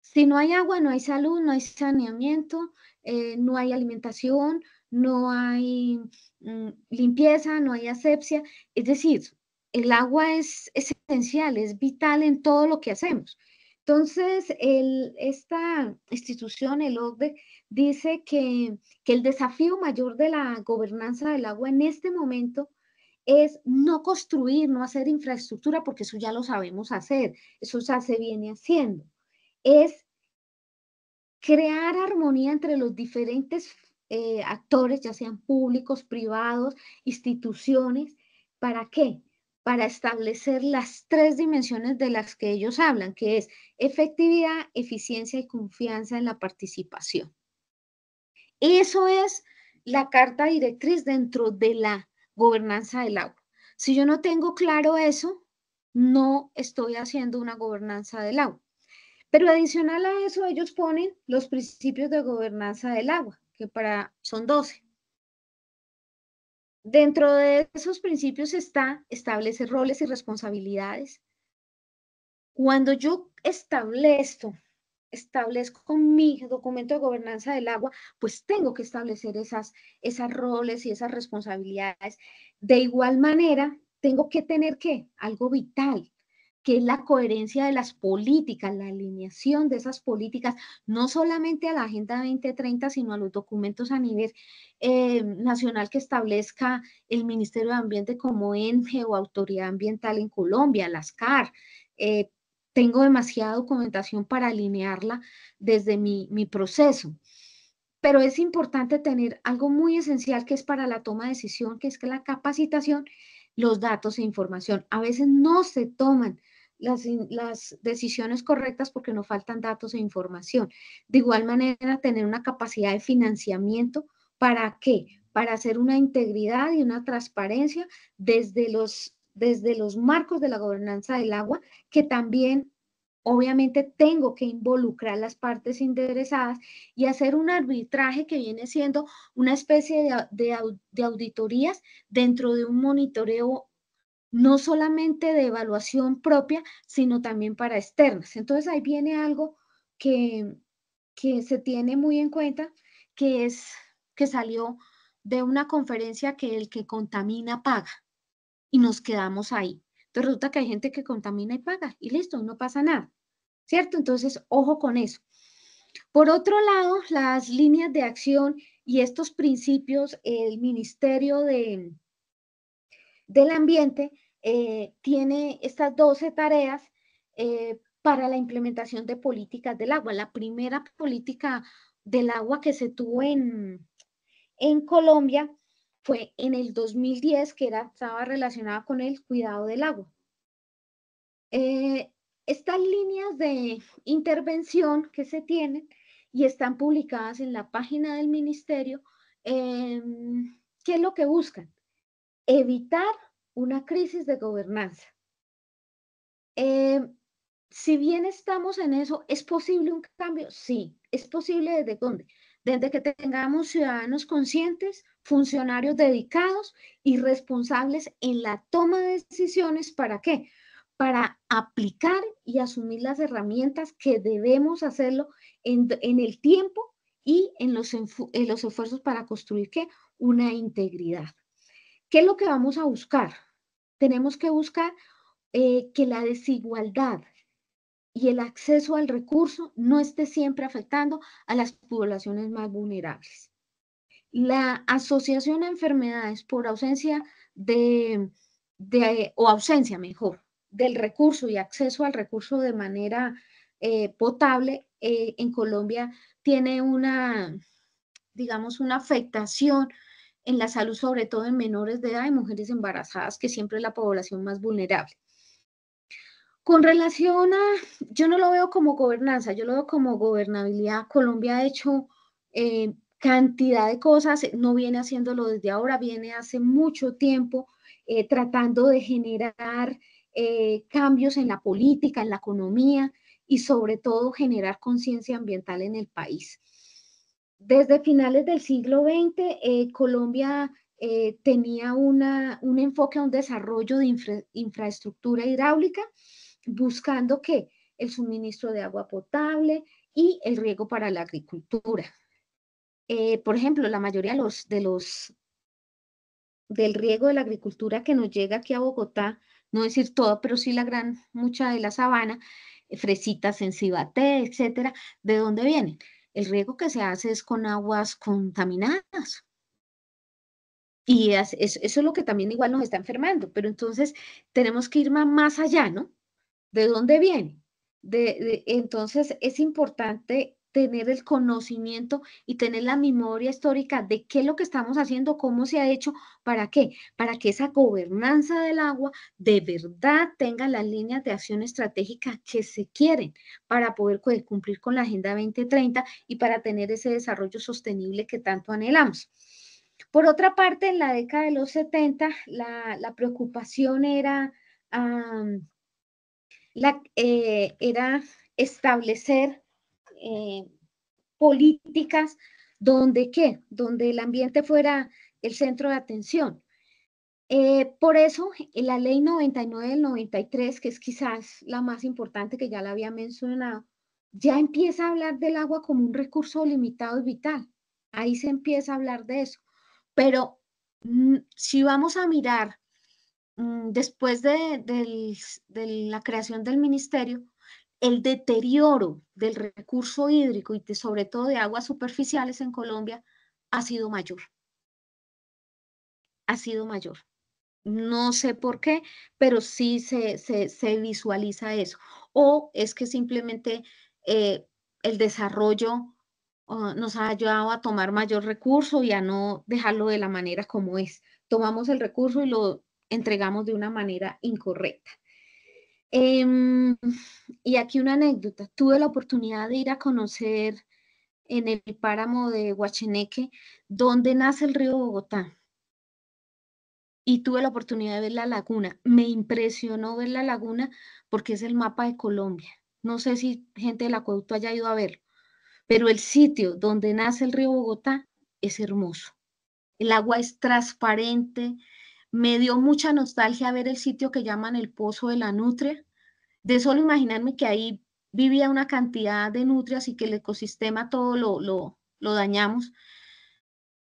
si no hay agua, no hay salud, no hay saneamiento, eh, no hay alimentación, no hay mm, limpieza, no hay asepsia. Es decir, el agua es esencial, es vital en todo lo que hacemos. Entonces, esta institución, el OCDE, dice que, el desafío mayor de la gobernanza del agua en este momento es no construir, no hacer infraestructura, porque eso ya lo sabemos hacer, eso ya se viene haciendo. Es crear armonía entre los diferentes eh, actores, ya sean públicos, privados, instituciones, ¿para qué? para establecer las tres dimensiones de las que ellos hablan, que es efectividad, eficiencia y confianza en la participación. Eso es la carta directriz dentro de la gobernanza del agua. Si yo no tengo claro eso, no estoy haciendo una gobernanza del agua. Pero adicional a eso, ellos ponen los principios de gobernanza del agua, que para, son 12. Dentro de esos principios está establecer roles y responsabilidades. Cuando yo establezco, establezco mi documento de gobernanza del agua, pues tengo que establecer esas, esas roles y esas responsabilidades. De igual manera, tengo que tener que algo vital, que es la coherencia de las políticas, la alineación de esas políticas, no solamente a la Agenda 2030, sino a los documentos a nivel eh, nacional que establezca el Ministerio de Ambiente como ente o autoridad ambiental en Colombia, las CAR. Eh, tengo demasiada documentación para alinearla desde mi, mi proceso pero es importante tener algo muy esencial que es para la toma de decisión, que es que la capacitación, los datos e información. A veces no se toman las, decisiones correctas porque no faltan datos e información. De igual manera, tener una capacidad de financiamiento para qué? Para hacer una integridad y una transparencia desde los, desde los marcos de la gobernanza del agua, que también obviamente tengo que involucrar las partes interesadas y hacer un arbitraje que viene siendo una especie de auditorías dentro de un monitoreo no solamente de evaluación propia, sino también para externas. Entonces ahí viene algo que, se tiene muy en cuenta, que es que salió de una conferencia que el que contamina paga y nos quedamos ahí. Entonces resulta que hay gente que contamina y paga y listo, no pasa nada, ¿cierto? Entonces, ojo con eso. Por otro lado, las líneas de acción y estos principios, el Ministerio de, del ambiente eh, tiene estas 12 tareas eh, para la implementación de políticas del agua. La primera política del agua que se tuvo en, en Colombia fue en el 2010, que era, estaba relacionada con el cuidado del agua. Eh, estas líneas de intervención que se tienen y están publicadas en la página del ministerio, em, ¿qué es lo que buscan? evitar una crisis de gobernanza. Em, si bien estamos en eso, ¿es posible un cambio? Sí, es posible desde dónde? Desde que tengamos ciudadanos conscientes, funcionarios dedicados y responsables en la toma de decisiones. ¿Para qué? Para aplicar y asumir las herramientas que debemos hacerlo en, en el tiempo y en los, los esfuerzos para construir ¿qué? una integridad. ¿Qué es lo que vamos a buscar? Tenemos que buscar eh, que la desigualdad y el acceso al recurso no esté siempre afectando a las poblaciones más vulnerables. La asociación a enfermedades por ausencia de, de o ausencia mejor, del recurso y acceso al recurso de manera eh, potable eh, en Colombia tiene una, digamos, una afectación en la salud, sobre todo en menores de edad y mujeres embarazadas, que siempre es la población más vulnerable. Con relación a, yo no lo veo como gobernanza, yo lo veo como gobernabilidad. Colombia ha hecho eh, cantidad de cosas, no viene haciéndolo desde ahora, viene hace mucho tiempo eh, tratando de generar eh, cambios en la política, en la economía y sobre todo generar conciencia ambiental en el país. Desde finales del siglo XX, eh, Colombia eh, tenía un enfoque a un desarrollo de infraestructura hidráulica, buscando que el suministro de agua potable y el riego para la agricultura. Eh, por ejemplo, la mayoría los, del riego de la agricultura que nos llega aquí a Bogotá, no decir todo, pero sí la gran, mucha de la sabana, fresitas en Cibaté, etcétera, ¿de dónde vienen? el riego que se hace es con aguas contaminadas. Y eso es lo que también igual nos está enfermando, pero entonces tenemos que ir más allá, ¿no? ¿De dónde viene? de, entonces es importante tener el conocimiento y tener la memoria histórica de qué es lo que estamos haciendo, cómo se ha hecho, para qué, para que esa gobernanza del agua de verdad tenga las líneas de acción estratégica que se quieren para poder cumplir con la Agenda 2030 y para tener ese desarrollo sostenible que tanto anhelamos. Por otra parte, en la década de los 70, la, preocupación era, la, eh, era establecer eh, políticas donde qué, donde el ambiente fuera el centro de atención. Eh, por eso, eh, la ley 99 del 93, que es quizás la más importante que ya la había mencionado, ya empieza a hablar del agua como un recurso limitado y vital. Ahí se empieza a hablar de eso. Pero mm, si vamos a mirar mm, después de la creación del ministerio, el deterioro del recurso hídrico y sobre todo de aguas superficiales en Colombia ha sido mayor. Ha sido mayor. No sé por qué, pero sí se, visualiza eso. O es que simplemente eh, el desarrollo ah, nos ha ayudado a tomar mayor recurso y a no dejarlo de la manera como es. Tomamos el recurso y lo entregamos de una manera incorrecta. Em, y aquí una anécdota. Tuve la oportunidad de ir a conocer en el páramo de Huacheneque, donde nace el río Bogotá. Y tuve la oportunidad de ver la laguna. Me impresionó ver la laguna porque es el mapa de Colombia. No sé si gente del acueducto haya ido a verlo, pero el sitio donde nace el río Bogotá es hermoso. El agua es transparente, me dio mucha nostalgia ver el sitio que llaman el Pozo de la Nutria. De solo imaginarme que ahí vivía una cantidad de nutrias y que el ecosistema todo lo, dañamos.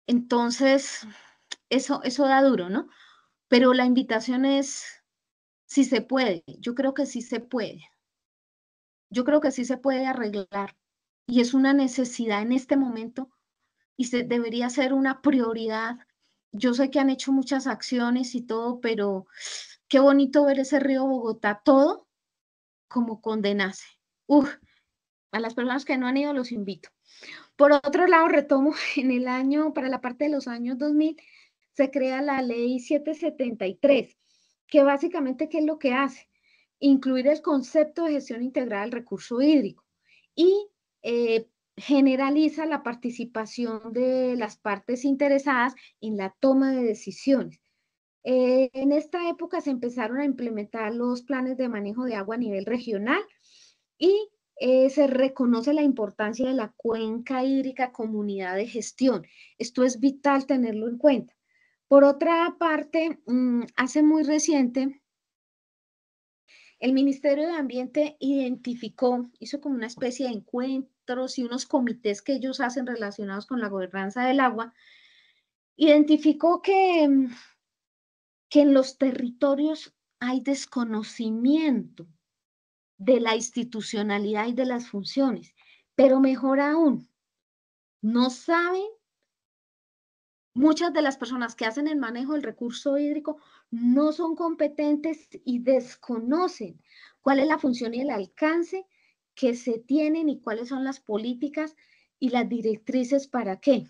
Entonces, eso, eso da duro, ¿no? Pero la invitación es, si se puede, yo creo que sí se puede. Yo creo que sí se puede arreglar. Y es una necesidad en este momento y se, debería ser una prioridad yo sé que han hecho muchas acciones y todo, pero qué bonito ver ese río Bogotá todo como condenase. a las personas que no han ido los invito. Por otro lado, retomo, en el año, para la parte de los años 2000, se crea la ley 773, que básicamente, ¿qué es lo que hace? Incluir el concepto de gestión integral del recurso hídrico y eh, generaliza la participación de las partes interesadas en la toma de decisiones. Eh, en esta época se empezaron a implementar los planes de manejo de agua a nivel regional y eh, se reconoce la importancia de la cuenca hídrica comunidad de gestión. Esto es vital tenerlo en cuenta. Por otra parte, mm, hace muy reciente, el Ministerio de Ambiente identificó, hizo como una especie de encuentro y unos comités que ellos hacen relacionados con la gobernanza del agua, identificó que, mm, que en los territorios hay desconocimiento de la institucionalidad y de las funciones, pero mejor aún, no saben, muchas de las personas que hacen el manejo del recurso hídrico no son competentes y desconocen cuál es la función y el alcance que se tienen y cuáles son las políticas y las directrices para qué,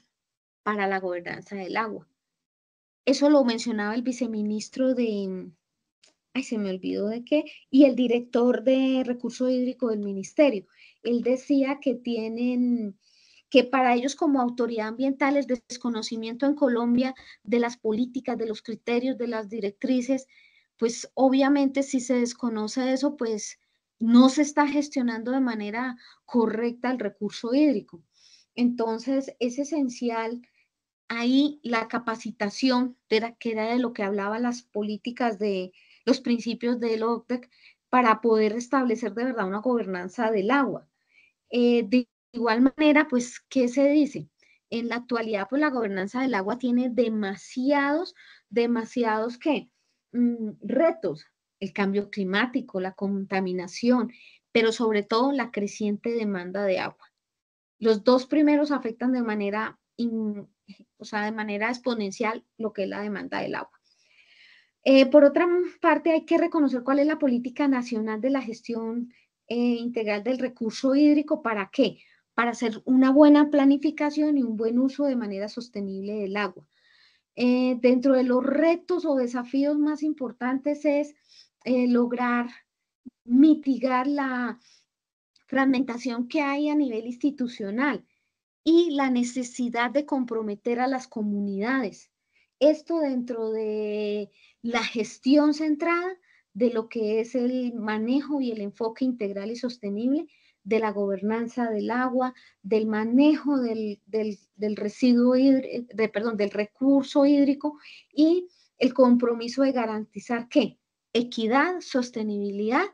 para la gobernanza del agua. Eso lo mencionaba el viceministro de, ay, se me olvidó de qué, y el director de recurso hídrico del ministerio. Él decía que tienen, que para ellos como autoridad ambiental es desconocimiento en Colombia de las políticas, de los criterios, de las directrices, pues obviamente si se desconoce eso, pues no se está gestionando de manera correcta el recurso hídrico. Entonces, es esencial ahí la capacitación, de que era de lo que hablaba las políticas de los principios del OCDEC, para poder establecer de verdad una gobernanza del agua. Eh, de igual manera, pues, ¿qué se dice? En la actualidad, pues la gobernanza del agua tiene demasiados, demasiados, ¿qué? Mm, retos el cambio climático, la contaminación, pero sobre todo la creciente demanda de agua. Los dos primeros afectan de manera, sea, de manera exponencial lo que es la demanda del agua. Eh, por otra parte, hay que reconocer cuál es la política nacional de la gestión eh, integral del recurso hídrico. ¿Para qué? Para hacer una buena planificación y un buen uso de manera sostenible del agua. Eh, dentro de los retos o desafíos más importantes es eh, lograr mitigar la fragmentación que hay a nivel institucional y la necesidad de comprometer a las comunidades. Esto dentro de la gestión centrada de lo que es el manejo y el enfoque integral y sostenible de la gobernanza del agua, del manejo del, residuo de, perdón, del recurso hídrico y el compromiso de garantizar que equidad, sostenibilidad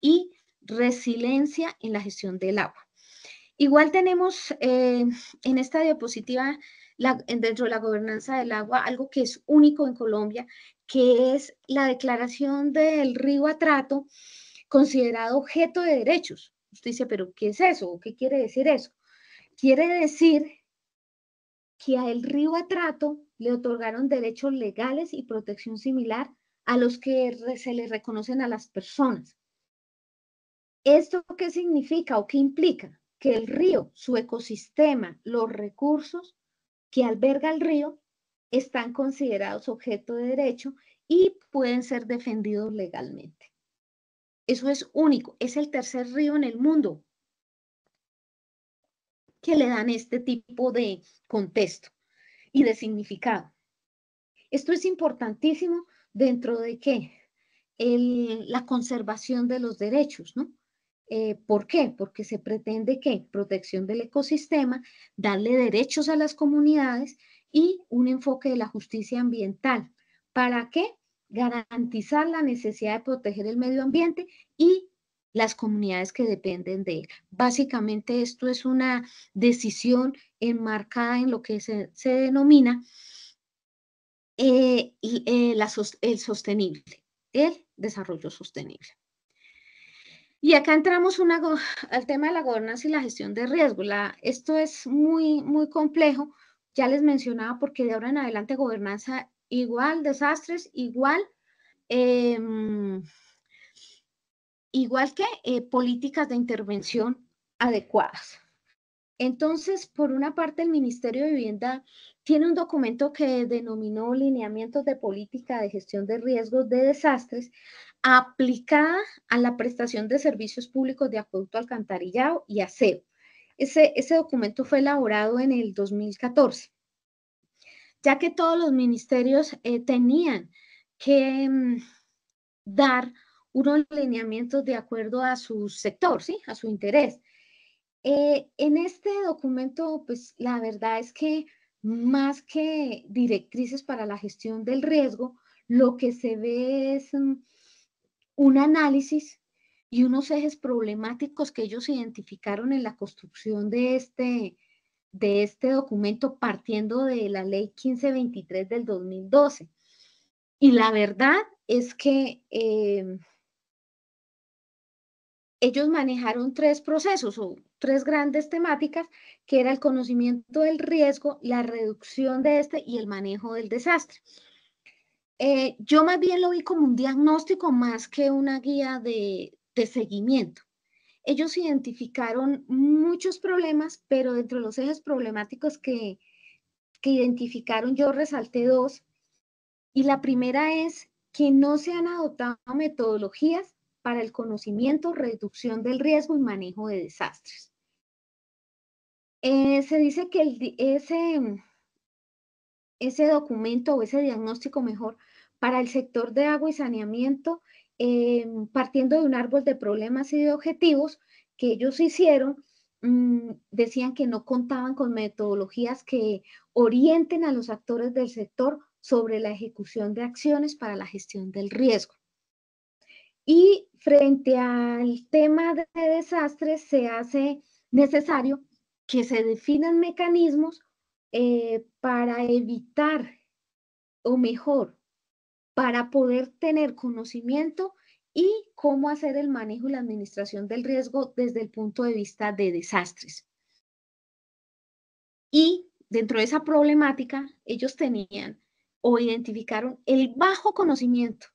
y resiliencia en la gestión del agua. Igual tenemos eh, en esta diapositiva dentro de la gobernanza del agua algo que es único en Colombia, que es la declaración del río Atrato considerado objeto de derechos. Usted dice, pero ¿qué es eso? ¿Qué quiere decir eso? Quiere decir que el río Atrato le otorgaron derechos legales y protección similar a los que se les reconocen a las personas. ¿Esto qué significa o qué implica? Que el río, su ecosistema, los recursos que alberga el río están considerados objeto de derecho y pueden ser defendidos legalmente. Eso es único, es el tercer río en el mundo que le dan este tipo de contexto y de significado. Esto es importantísimo dentro de qué? la conservación de los derechos, ¿no? Eh, ¿Por qué? Porque se pretende que protección del ecosistema, darle derechos a las comunidades y un enfoque de la justicia ambiental. ¿Para qué? Garantizar la necesidad de proteger el medio ambiente y las comunidades que dependen de él. Básicamente esto es una decisión enmarcada en lo que se, se denomina eh, y, eh, el sostenible, el desarrollo sostenible. Y acá entramos al tema de la gobernanza y la gestión de riesgo. esto es muy, muy complejo. Ya les mencionaba porque de ahora en adelante gobernanza igual, desastres igual, em, igual que eh, políticas de intervención adecuadas. Entonces, por una parte, el Ministerio de Vivienda tiene un documento que denominó Lineamientos de Política de Gestión de Riesgos de Desastres aplicada a la prestación de servicios públicos de acueducto, alcantarillado y aseo. Ese, documento fue elaborado en el 2014, ya que todos los ministerios eh, tenían que mm, dar unos lineamientos de acuerdo a su sector, ¿sí? a su interés. Eh, en este documento, pues la verdad es que más que directrices para la gestión del riesgo, lo que se ve es mm, un análisis y unos ejes problemáticos que ellos identificaron en la construcción de este, de este documento partiendo de la ley 1523 del 2012. Y la verdad es que em, ellos manejaron tres procesos o tres grandes temáticas, que era el conocimiento del riesgo, la reducción de este y el manejo del desastre. Eh, yo más bien lo vi como un diagnóstico más que una guía de, seguimiento. Ellos identificaron muchos problemas, pero dentro de los ejes problemáticos que identificaron yo resalté dos. Y la primera es que no se han adoptado metodologías para el conocimiento, reducción del riesgo y manejo de desastres. Eh, se dice que ese, ese documento o ese diagnóstico mejor para el sector de agua y saneamiento, eh, partiendo de un árbol de problemas y de objetivos que ellos hicieron, mm, decían que no contaban con metodologías que orienten a los actores del sector sobre la ejecución de acciones para la gestión del riesgo. Y frente al tema de desastres, se hace necesario que se definan mecanismos eh, para evitar, o mejor, para poder tener conocimiento y cómo hacer el manejo y la administración del riesgo desde el punto de vista de desastres. Y dentro de esa problemática, ellos tenían o identificaron el bajo conocimiento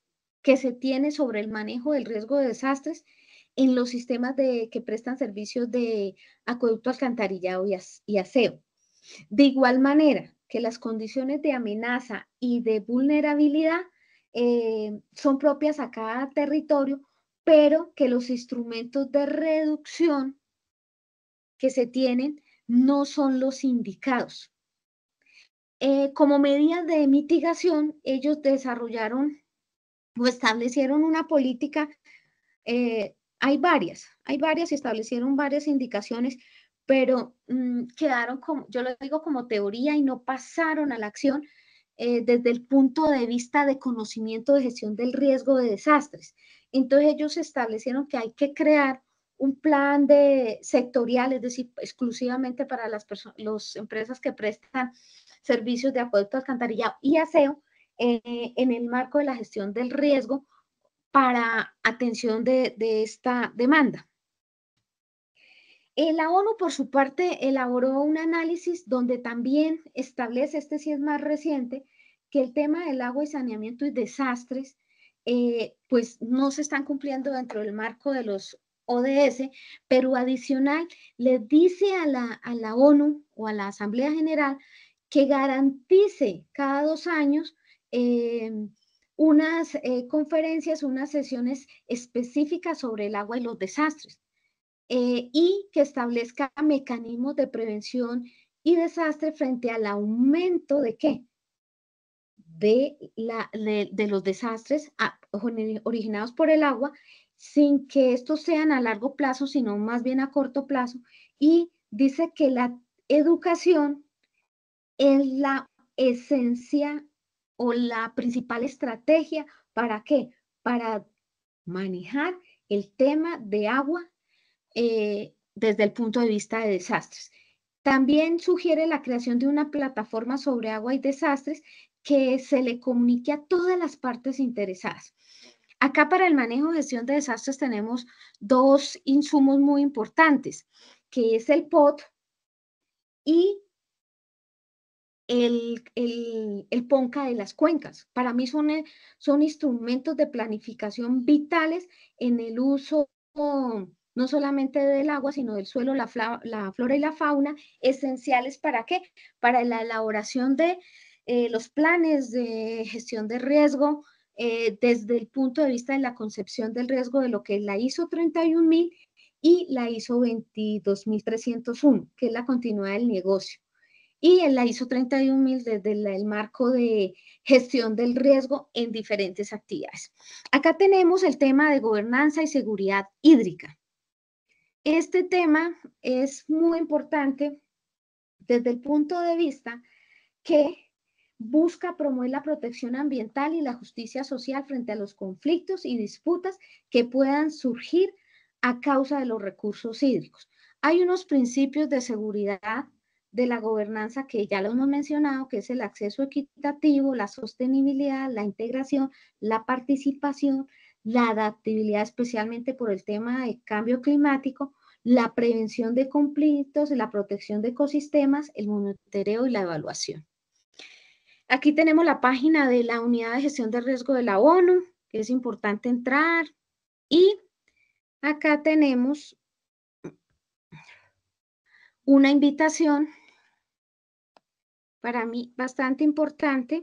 que se tiene sobre el manejo del riesgo de desastres en los sistemas de, que prestan servicios de acueducto, alcantarillado y, aseo. De igual manera que las condiciones de amenaza y de vulnerabilidad eh, son propias a cada territorio, pero que los instrumentos de reducción que se tienen no son los indicados. Eh, como medidas de mitigación, ellos desarrollaron establecieron una política, eh, hay varias, hay varias y establecieron varias indicaciones, pero mm, quedaron como, yo lo digo como teoría y no pasaron a la acción eh, desde el punto de vista de conocimiento de gestión del riesgo de desastres. Entonces ellos establecieron que hay que crear un plan de sectorial, es decir, exclusivamente para las, las empresas que prestan servicios de acueducto, alcantarillado y aseo, eh, en el marco de la gestión del riesgo para atención de, esta demanda. Eh, la ONU, por su parte, elaboró un análisis donde también establece, este sí es más reciente, que el tema del agua y saneamiento y desastres, eh, pues no se están cumpliendo dentro del marco de los ODS, pero adicional le dice a la, a la ONU o a la Asamblea General que garantice cada dos años eh, unas eh, conferencias, unas sesiones específicas sobre el agua y los desastres, eh, y que establezca mecanismos de prevención y desastre frente al aumento de qué? De, la, de, de los desastres ah, originados por el agua, sin que estos sean a largo plazo, sino más bien a corto plazo, y dice que la educación es la esencia o la principal estrategia para qué? Para manejar el tema de agua eh, desde el punto de vista de desastres. También sugiere la creación de una plataforma sobre agua y desastres que se le comunique a todas las partes interesadas. Acá para el manejo y gestión de desastres tenemos dos insumos muy importantes, que es el POT y el, PONCA de las cuencas. Para mí son, eh, son instrumentos de planificación vitales en el uso no solamente del agua, sino del suelo, la, flora y la fauna, esenciales para qué? Para la elaboración de eh, los planes de gestión de riesgo eh, desde el punto de vista de la concepción del riesgo de lo que la hizo 31000 y la ISO 22301, que es la continuidad del negocio y en la ISO 31000 desde el marco de gestión del riesgo en diferentes actividades. Acá tenemos el tema de gobernanza y seguridad hídrica. Este tema es muy importante desde el punto de vista que busca promover la protección ambiental y la justicia social frente a los conflictos y disputas que puedan surgir a causa de los recursos hídricos. Hay unos principios de seguridad de la gobernanza que ya lo hemos mencionado, que es el acceso equitativo, la sostenibilidad, la integración, la participación, la adaptabilidad especialmente por el tema de cambio climático, la prevención de conflictos, la protección de ecosistemas, el monitoreo y la evaluación. Aquí tenemos la página de la Unidad de Gestión de Riesgo de la ONU, que es importante entrar. Y acá tenemos una invitación para mí bastante importante.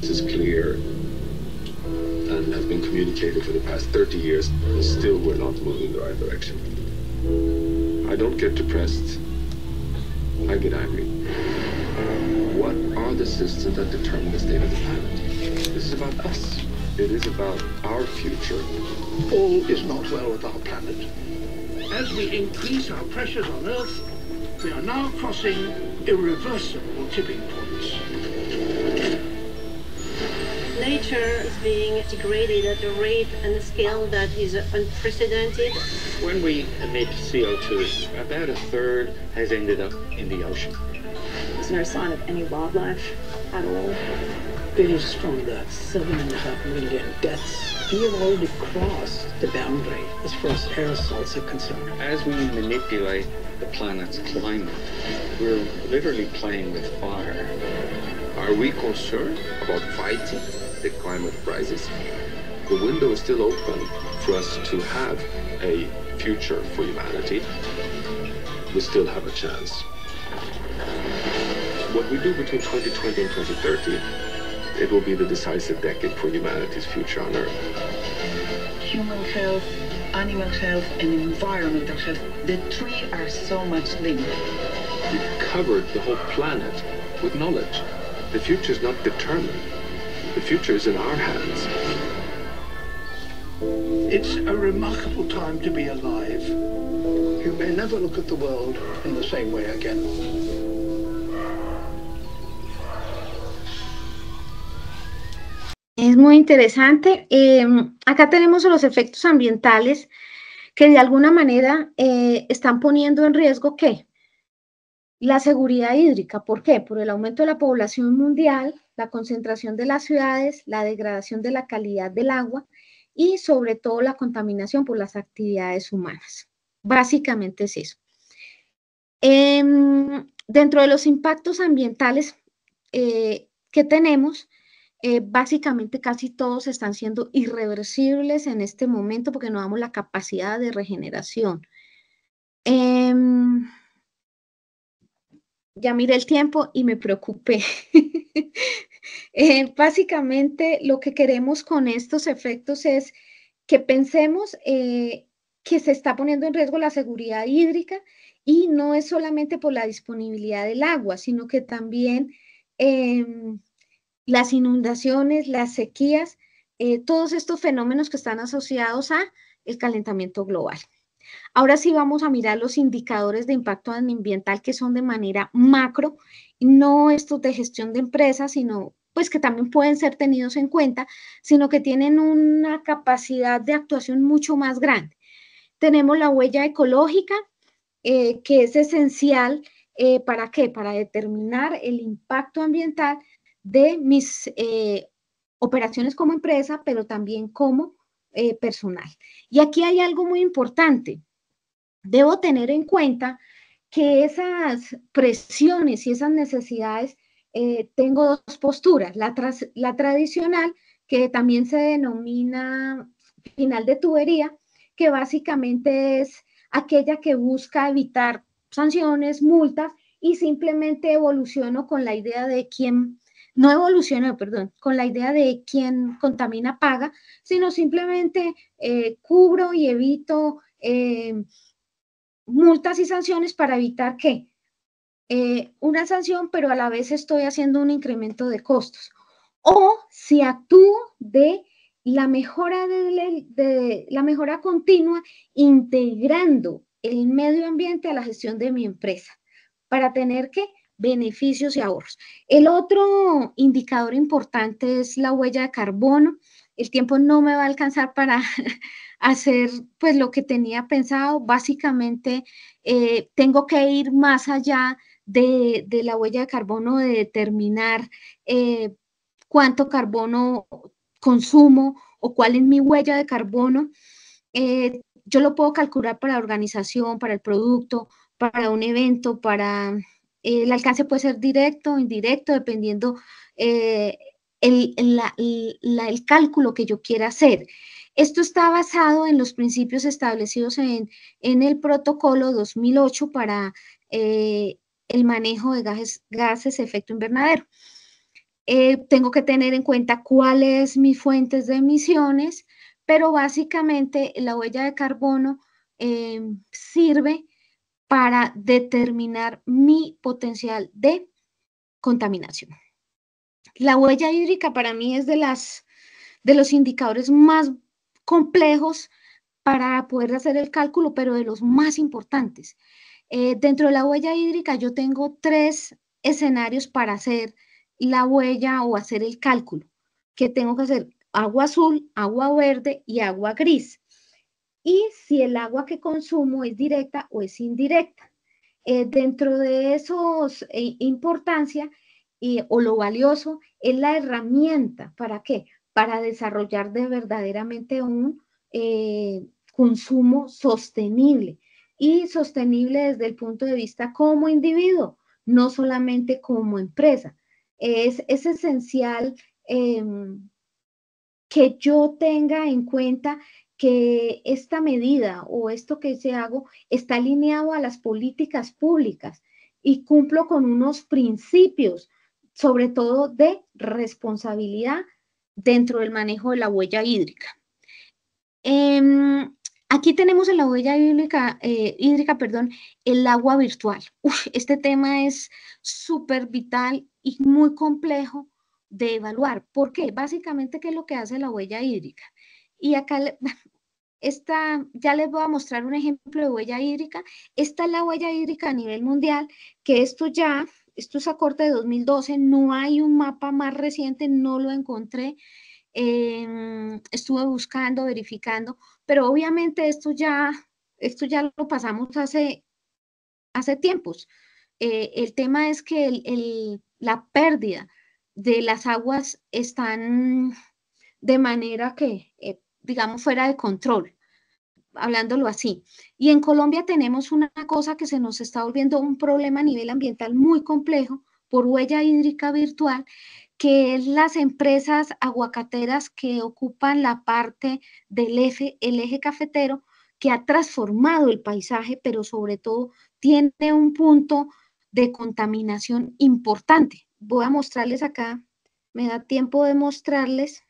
This is clear and has been communicated for the past 30 years, and still we're not moving in the right direction. I don't get depressed. I get angry. What are the systems that determine the state of the planet? This is about us. It is about our future. All is not well with our planet. As we increase our pressures on Earth, we are now crossing irreversible tipping points. Nature is being degraded at a rate and a scale that is unprecedented. When we emit CO2, about a third has ended up in the ocean. There's no sign of any wildlife at all. There's from the seven and a half million deaths he had already crossed the boundary as far as aerosols are concerned. As we manipulate the planet's climate, we're literally playing with fire. Are we concerned about fighting the climate crisis? The window is still open for us to have a future for humanity. We still have a chance. What we do between 2020 and 2030 it will be the decisive decade for humanity's future on Earth. Human health, animal health, and environmental health, the three are so much linked. We've covered the whole planet with knowledge. The future is not determined. The future is in our hands. It's a remarkable time to be alive. You may never look at the world in the same way again. Es muy interesante. Em, acá tenemos los efectos ambientales que de alguna manera eh, están poniendo en riesgo qué? La seguridad hídrica. ¿Por qué? Por el aumento de la población mundial, la concentración de las ciudades, la degradación de la calidad del agua y sobre todo la contaminación por las actividades humanas. Básicamente es eso. Em, dentro de los impactos ambientales eh, que tenemos, eh, básicamente casi todos están siendo irreversibles en este momento porque no damos la capacidad de regeneración. Em, ya miré el tiempo y me preocupé. Eh, básicamente lo que queremos con estos efectos es que pensemos eh, que se está poniendo en riesgo la seguridad hídrica y no es solamente por la disponibilidad del agua, sino que también em, las inundaciones, las sequías, eh, todos estos fenómenos que están asociados a el calentamiento global. Ahora sí vamos a mirar los indicadores de impacto ambiental que son de manera macro, no estos de gestión de empresas, sino pues que también pueden ser tenidos en cuenta, sino que tienen una capacidad de actuación mucho más grande. Tenemos la huella ecológica, eh, que es esencial eh, para qué, para determinar el impacto ambiental de mis eh, operaciones como empresa, pero también como eh, personal. Y aquí hay algo muy importante. Debo tener en cuenta que esas presiones y esas necesidades, eh, tengo dos posturas. La, la tradicional, que también se denomina final de tubería, que básicamente es aquella que busca evitar sanciones, multas y simplemente evoluciono con la idea de quién no evolucionó, perdón, con la idea de quien contamina paga, sino simplemente eh, cubro y evito eh, multas y sanciones para evitar que eh, una sanción, pero a la vez estoy haciendo un incremento de costos. O si actúo de la mejora, de la mejora continua integrando el medio ambiente a la gestión de mi empresa para tener que beneficios y ahorros. El otro indicador importante es la huella de carbono. El tiempo no me va a alcanzar para hacer pues lo que tenía pensado. Básicamente eh, tengo que ir más allá de, la huella de carbono, de determinar eh, cuánto carbono consumo o cuál es mi huella de carbono. Eh, yo lo puedo calcular para la organización, para el producto, para un evento, para el alcance puede ser directo o indirecto, dependiendo eh, el, cálculo que yo quiera hacer. Esto está basado en los principios establecidos en, el protocolo 2008 para eh, el manejo de gases, gases efecto invernadero. Eh, tengo que tener en cuenta cuáles mis fuentes de emisiones, pero básicamente la huella de carbono sirve para determinar mi potencial de contaminación. La huella hídrica para mí es de, las, de los indicadores más complejos para poder hacer el cálculo, pero de los más importantes. Eh, dentro de la huella hídrica yo tengo tres escenarios para hacer la huella o hacer el cálculo, que tengo que hacer agua azul, agua verde y agua gris y si el agua que consumo es directa o es indirecta. Eh, dentro de esos eh, importancia o lo valioso es la herramienta. ¿Para qué? Para desarrollar de verdaderamente un eh, consumo sostenible y sostenible desde el punto de vista como individuo, no solamente como empresa. es esencial em, que yo tenga en cuenta que esta medida o esto que se hago está alineado a las políticas públicas y cumplo con unos principios, sobre todo de responsabilidad dentro del manejo de la huella hídrica. Em, aquí tenemos en la huella hídrica, eh, hídrica perdón, el agua virtual. este tema es súper vital y muy complejo de evaluar. ¿Por qué? Básicamente, ¿qué es lo que hace la huella hídrica? Y acá Esta, ya les voy a mostrar un ejemplo de huella hídrica. Esta es la huella hídrica a nivel mundial, que esto ya, esto es a corte de 2012, no hay un mapa más reciente, no lo encontré. Em, estuve buscando, verificando, pero obviamente esto ya, esto ya lo pasamos hace, hace tiempos. Eh, el tema es que la pérdida de las aguas están de manera que eh, digamos, fuera de control, hablándolo así. Y en Colombia tenemos una cosa que se nos está volviendo un problema a nivel ambiental muy complejo por huella hídrica virtual, que es las empresas aguacateras que ocupan la parte del eje, el eje cafetero, que ha transformado el paisaje, pero sobre todo tiene un punto de contaminación importante. Voy a mostrarles acá, me da tiempo de mostrarles.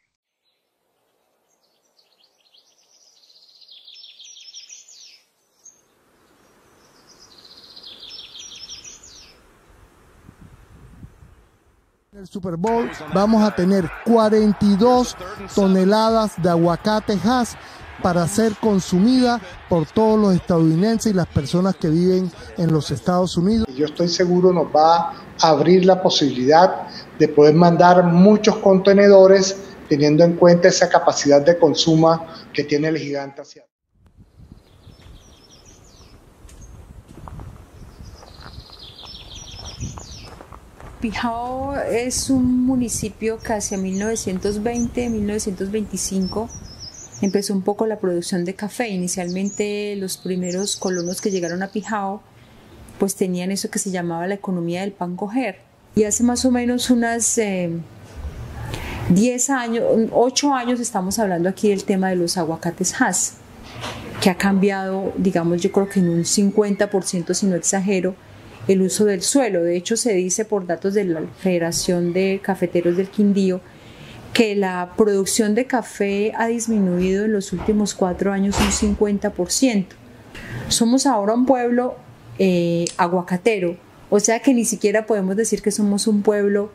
En el Super Bowl vamos a tener 42 toneladas de aguacate Hass para ser consumida por todos los estadounidenses y las personas que viven en los Estados Unidos. Yo estoy seguro nos va a abrir la posibilidad de poder mandar muchos contenedores teniendo en cuenta esa capacidad de consumo que tiene el gigante asiático. Pijao es un municipio que hacia 1920-1925 empezó un poco la producción de café. Inicialmente los primeros colonos que llegaron a Pijao pues tenían eso que se llamaba la economía del pan coger. Y hace más o menos unas 10 eh, años, 8 años estamos hablando aquí del tema de los aguacates Hass, que ha cambiado, digamos, yo creo que en un 50%, si no exagero, el uso del suelo. De hecho, se dice por datos de la Federación de Cafeteros del Quindío que la producción de café ha disminuido en los últimos cuatro años un 50%. Somos ahora un pueblo eh, aguacatero, o sea que ni siquiera podemos decir que somos un pueblo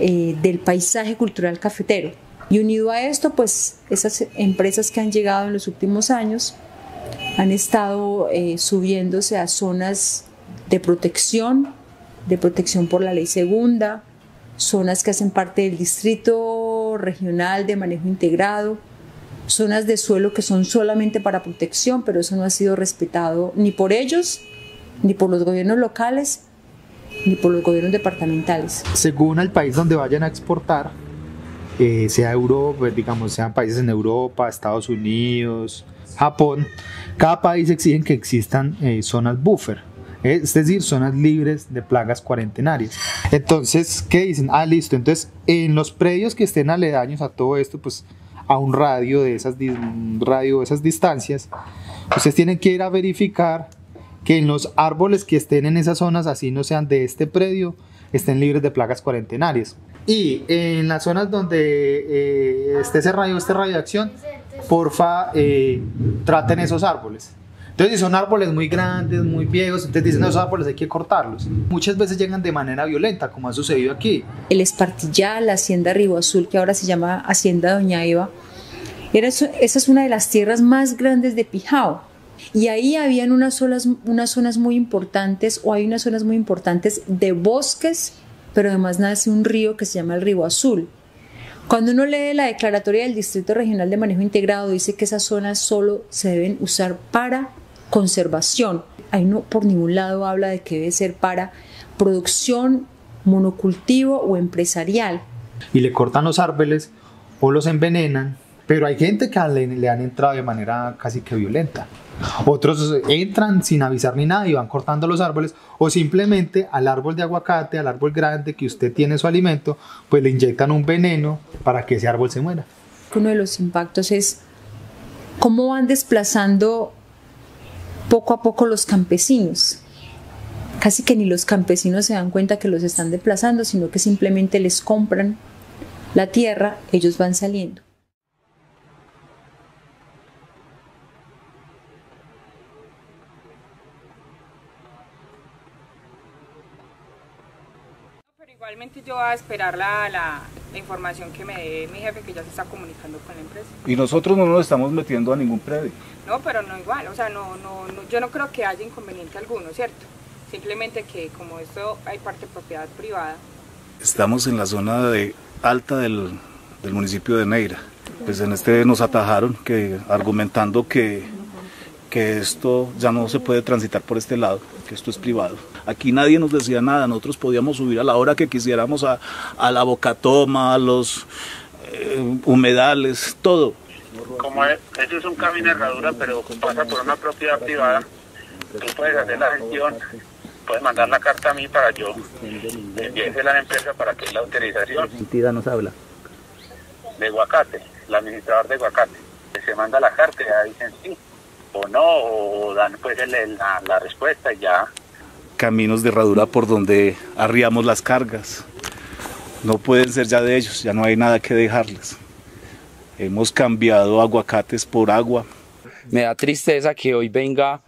eh, del paisaje cultural cafetero. Y unido a esto, pues esas empresas que han llegado en los últimos años han estado eh, subiéndose a zonas de protección, de protección por la ley segunda, zonas que hacen parte del distrito regional de manejo integrado, zonas de suelo que son solamente para protección, pero eso no ha sido respetado ni por ellos, ni por los gobiernos locales, ni por los gobiernos departamentales. Según el país donde vayan a exportar, eh, sea Europa, pues, digamos, sean países en Europa, Estados Unidos, Japón, cada país exigen que existan eh, zonas buffer es decir, zonas libres de plagas cuarentenarias. Entonces, ¿qué dicen? Ah, listo, entonces en los predios que estén aledaños a todo esto, pues a un radio de esas, radio esas distancias, ustedes tienen que ir a verificar que en los árboles que estén en esas zonas, así no sean de este predio, estén libres de plagas cuarentenarias. Y en las zonas donde eh, esté ese radio, este radio de acción, porfa, eh, traten esos árboles. Entonces, son árboles muy grandes, muy viejos, entonces dicen, no, esos árboles hay que cortarlos. Muchas veces llegan de manera violenta, como ha sucedido aquí. El Espartillal, la hacienda Río Azul, que ahora se llama Hacienda Doña Eva, era, esa es una de las tierras más grandes de Pijao. Y ahí habían unas olas unas zonas muy importantes, o hay unas zonas muy importantes de bosques, pero además nace un río que se llama el Río Azul. Cuando uno lee la declaratoria del Distrito Regional de Manejo Integrado, dice que esas zonas solo se deben usar para conservación. Ahí no por ningún lado habla de que debe ser para producción, monocultivo o empresarial. Y le cortan los árboles o los envenenan, pero hay gente que le, le han entrado de manera casi que violenta. Otros entran sin avisar ni nada y van cortando los árboles o simplemente al árbol de aguacate, al árbol grande que usted tiene su alimento, pues le inyectan un veneno para que ese árbol se muera. Uno de los impactos es cómo van desplazando poco a poco los campesinos. Casi que ni los campesinos se dan cuenta que los están desplazando, sino que simplemente les compran la tierra, ellos van saliendo. Igualmente yo voy a esperar la, información que me dé mi jefe, que ya se está comunicando con la empresa. Y nosotros no nos estamos metiendo a ningún predio. No, pero no igual, o sea, no, no, yo no creo que haya inconveniente alguno, ¿cierto? Simplemente que como esto hay parte de propiedad privada. Estamos en la zona de alta del, del municipio de Neira. Pues en este nos atajaron que argumentando que que esto ya no se puede transitar por este lado, que esto es privado. Aquí nadie nos decía nada, nosotros podíamos subir a la hora que quisiéramos a, la bocatoma, a los eh, humedales, todo. Como es, eso es un camino de herradura, pero pasa por una propiedad privada, tú puedes hacer la gestión, puedes mandar la carta a mí para yo enviarse la empresa para que la autorización. Tida nos habla. De Guacate, el administrador de Guacate. Se manda la carta y dicen sí o no, o dan pues la, respuesta ya. Caminos de herradura por donde arriamos las cargas. No pueden ser ya de ellos, ya no hay nada que dejarles. Hemos cambiado aguacates por agua. Me da tristeza que hoy venga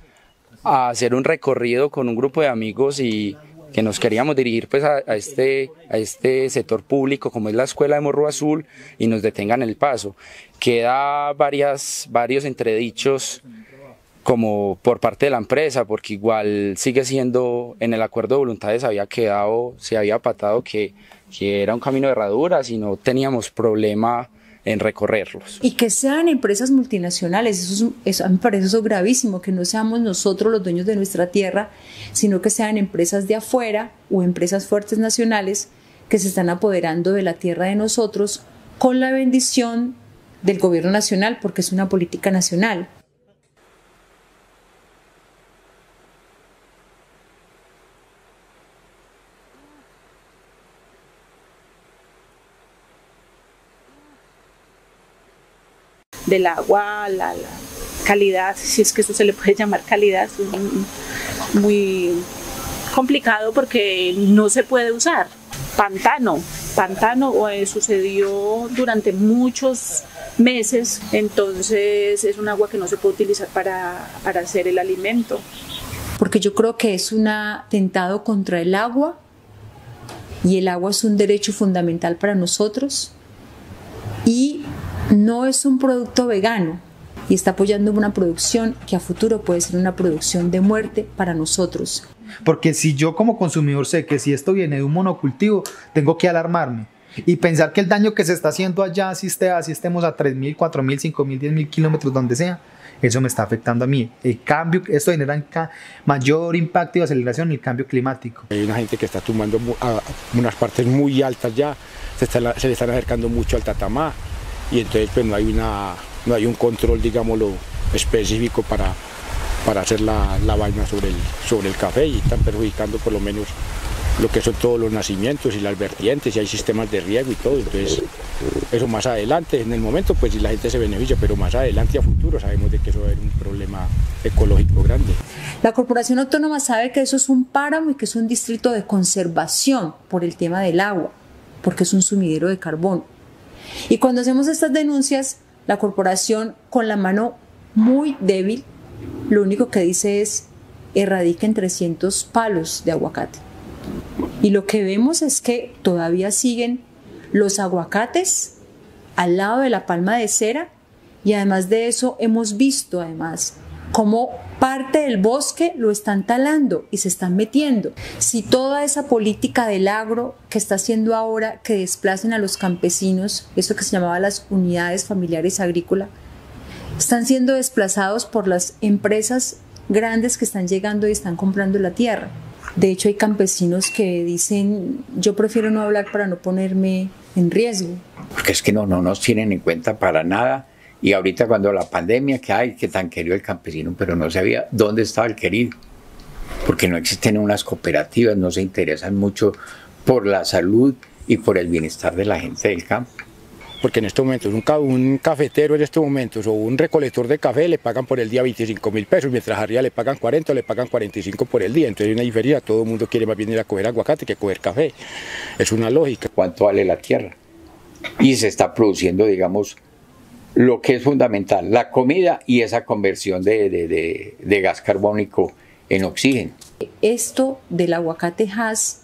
a hacer un recorrido con un grupo de amigos y que nos queríamos dirigir pues a, este, a este sector público como es la escuela de Morro Azul y nos detengan el paso. Queda varias, varios entredichos como por parte de la empresa, porque igual sigue siendo en el acuerdo de voluntades había quedado, se había patado que, era un camino de herraduras y no teníamos problema en recorrerlos. Y que sean empresas multinacionales, eso, es, eso me parece eso gravísimo, que no seamos nosotros los dueños de nuestra tierra, sino que sean empresas de afuera o empresas fuertes nacionales que se están apoderando de la tierra de nosotros con la bendición del gobierno nacional, porque es una política nacional. del agua, la, calidad, si es que eso se le puede llamar calidad, es muy complicado porque no se puede usar. Pantano, pantano eh, sucedió durante muchos meses, entonces es un agua que no se puede utilizar para, para hacer el alimento. Porque yo creo que es un atentado contra el agua y el agua es un derecho fundamental para nosotros y no es un producto vegano y está apoyando una producción que a futuro puede ser una producción de muerte para nosotros. Porque si yo como consumidor sé que si esto viene de un monocultivo, tengo que alarmarme y pensar que el daño que se está haciendo allá, si, esté, estemos a 3.000, 4.000, 5.000, 10.000 kilómetros, donde sea, eso me está afectando a mí. El cambio, esto genera mayor impacto y aceleración en el cambio climático. Hay una gente que está tomando unas partes muy altas ya, se, se le están acercando mucho al tatamá, y entonces pues no hay, una, no hay un control, digámoslo, específico para, para hacer la, la vaina sobre el, sobre el café y están perjudicando por lo menos lo que son todos los nacimientos y las vertientes y hay sistemas de riego y todo, entonces eso más adelante, en el momento pues si la gente se beneficia, pero más adelante a futuro sabemos de que eso va a haber un problema ecológico grande. La Corporación Autónoma sabe que eso es un páramo y que es un distrito de conservación por el tema del agua, porque es un sumidero de carbón. Y cuando hacemos estas denuncias, la corporación con la mano muy débil, lo único que dice es erradiquen 300 palos de aguacate. Y lo que vemos es que todavía siguen los aguacates al lado de la palma de cera y además de eso hemos visto además cómo parte del bosque lo están talando y se están metiendo. Si toda esa política del agro que está haciendo ahora que desplacen a los campesinos, eso que se llamaba las unidades familiares agrícolas, están siendo desplazados por las empresas grandes que están llegando y están comprando la tierra. De hecho, hay campesinos que dicen, yo prefiero no hablar para no ponerme en riesgo. Porque es que no, no nos tienen en cuenta para nada y ahorita cuando la pandemia que hay, que tan querido el campesino, pero no sabía dónde estaba el querido, porque no existen unas cooperativas, no se interesan mucho por la salud y por el bienestar de la gente del campo. Porque en estos momentos un, cafetero en estos momentos o un recolector de café le pagan por el día 25 mil pesos, mientras arriba le pagan 40 o le pagan 45 por el día. Entonces hay una diferencia, todo el mundo quiere más bien ir a coger aguacate que coger café. Es una lógica. ¿Cuánto vale la tierra? Y se está produciendo, digamos, lo que es fundamental, la comida y esa conversión de, gas carbónico en oxígeno. Esto del aguacate has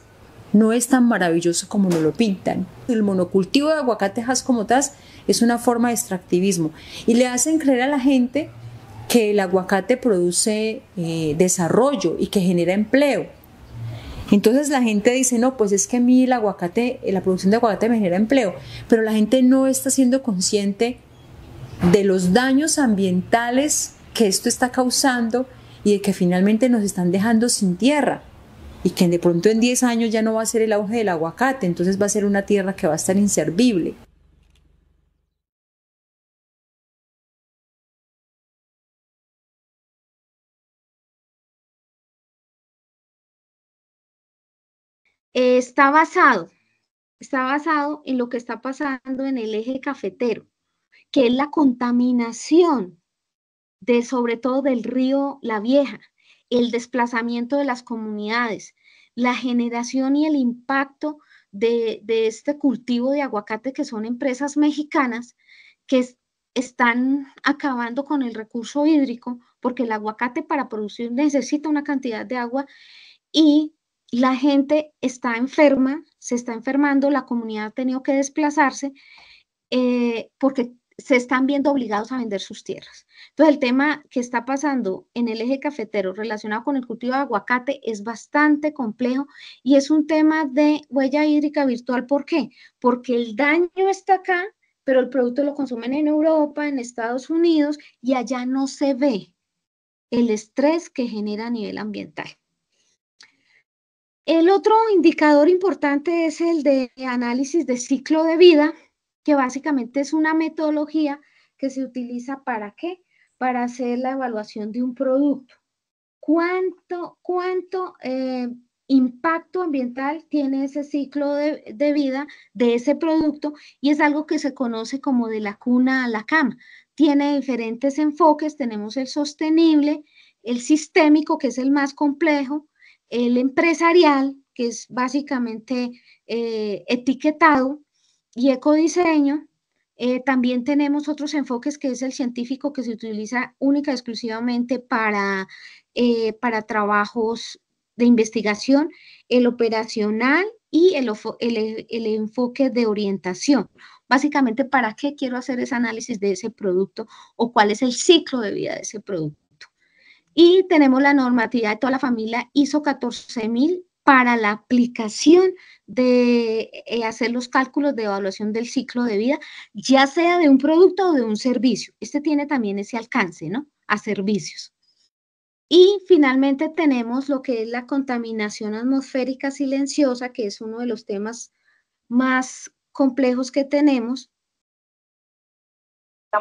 no es tan maravilloso como nos lo pintan. El monocultivo de aguacate has como tal es una forma de extractivismo y le hacen creer a la gente que el aguacate produce eh, desarrollo y que genera empleo. Entonces la gente dice, no, pues es que a mí el aguacate, la producción de aguacate me genera empleo, pero la gente no está siendo consciente de los daños ambientales que esto está causando y de que finalmente nos están dejando sin tierra y que de pronto en 10 años ya no va a ser el auge del aguacate, entonces va a ser una tierra que va a estar inservible. Eh, está basado, está basado en lo que está pasando en el eje cafetero que es la contaminación de sobre todo del río La Vieja, el desplazamiento de las comunidades, la generación y el impacto de, este cultivo de aguacate que son empresas mexicanas que están acabando con el recurso hídrico porque el aguacate para producir necesita una cantidad de agua y la gente está enferma, se está enfermando, la comunidad ha tenido que desplazarse eh, porque se están viendo obligados a vender sus tierras. Entonces, el tema que está pasando en el eje cafetero relacionado con el cultivo de aguacate es bastante complejo y es un tema de huella hídrica virtual. ¿Por qué? Porque el daño está acá, pero el producto lo consumen en Europa, en Estados Unidos y allá no se ve el estrés que genera a nivel ambiental. El otro indicador importante es el de análisis de ciclo de vida, que básicamente es una metodología que se utiliza para qué? Para hacer la evaluación de un producto. ¿Cuánto, cuánto eh, impacto ambiental tiene ese ciclo de, vida de ese producto? Y es algo que se conoce como de la cuna a la cama. Tiene diferentes enfoques, tenemos el sostenible, el sistémico, que es el más complejo, el empresarial, que es básicamente eh, etiquetado, y ecodiseño, eh, también tenemos otros enfoques que es el científico que se utiliza única y exclusivamente para, eh, para trabajos de investigación, el operacional y el, el, enfoque de orientación. Básicamente, ¿para qué quiero hacer ese análisis de ese producto o cuál es el ciclo de vida de ese producto? Y tenemos la normatividad de toda la familia ISO 14000 para la aplicación de eh, hacer los cálculos de evaluación del ciclo de vida, ya sea de un producto o de un servicio. Este tiene también ese alcance, ¿no? A servicios. Y finalmente tenemos lo que es la contaminación atmosférica silenciosa, que es uno de los temas más complejos que tenemos.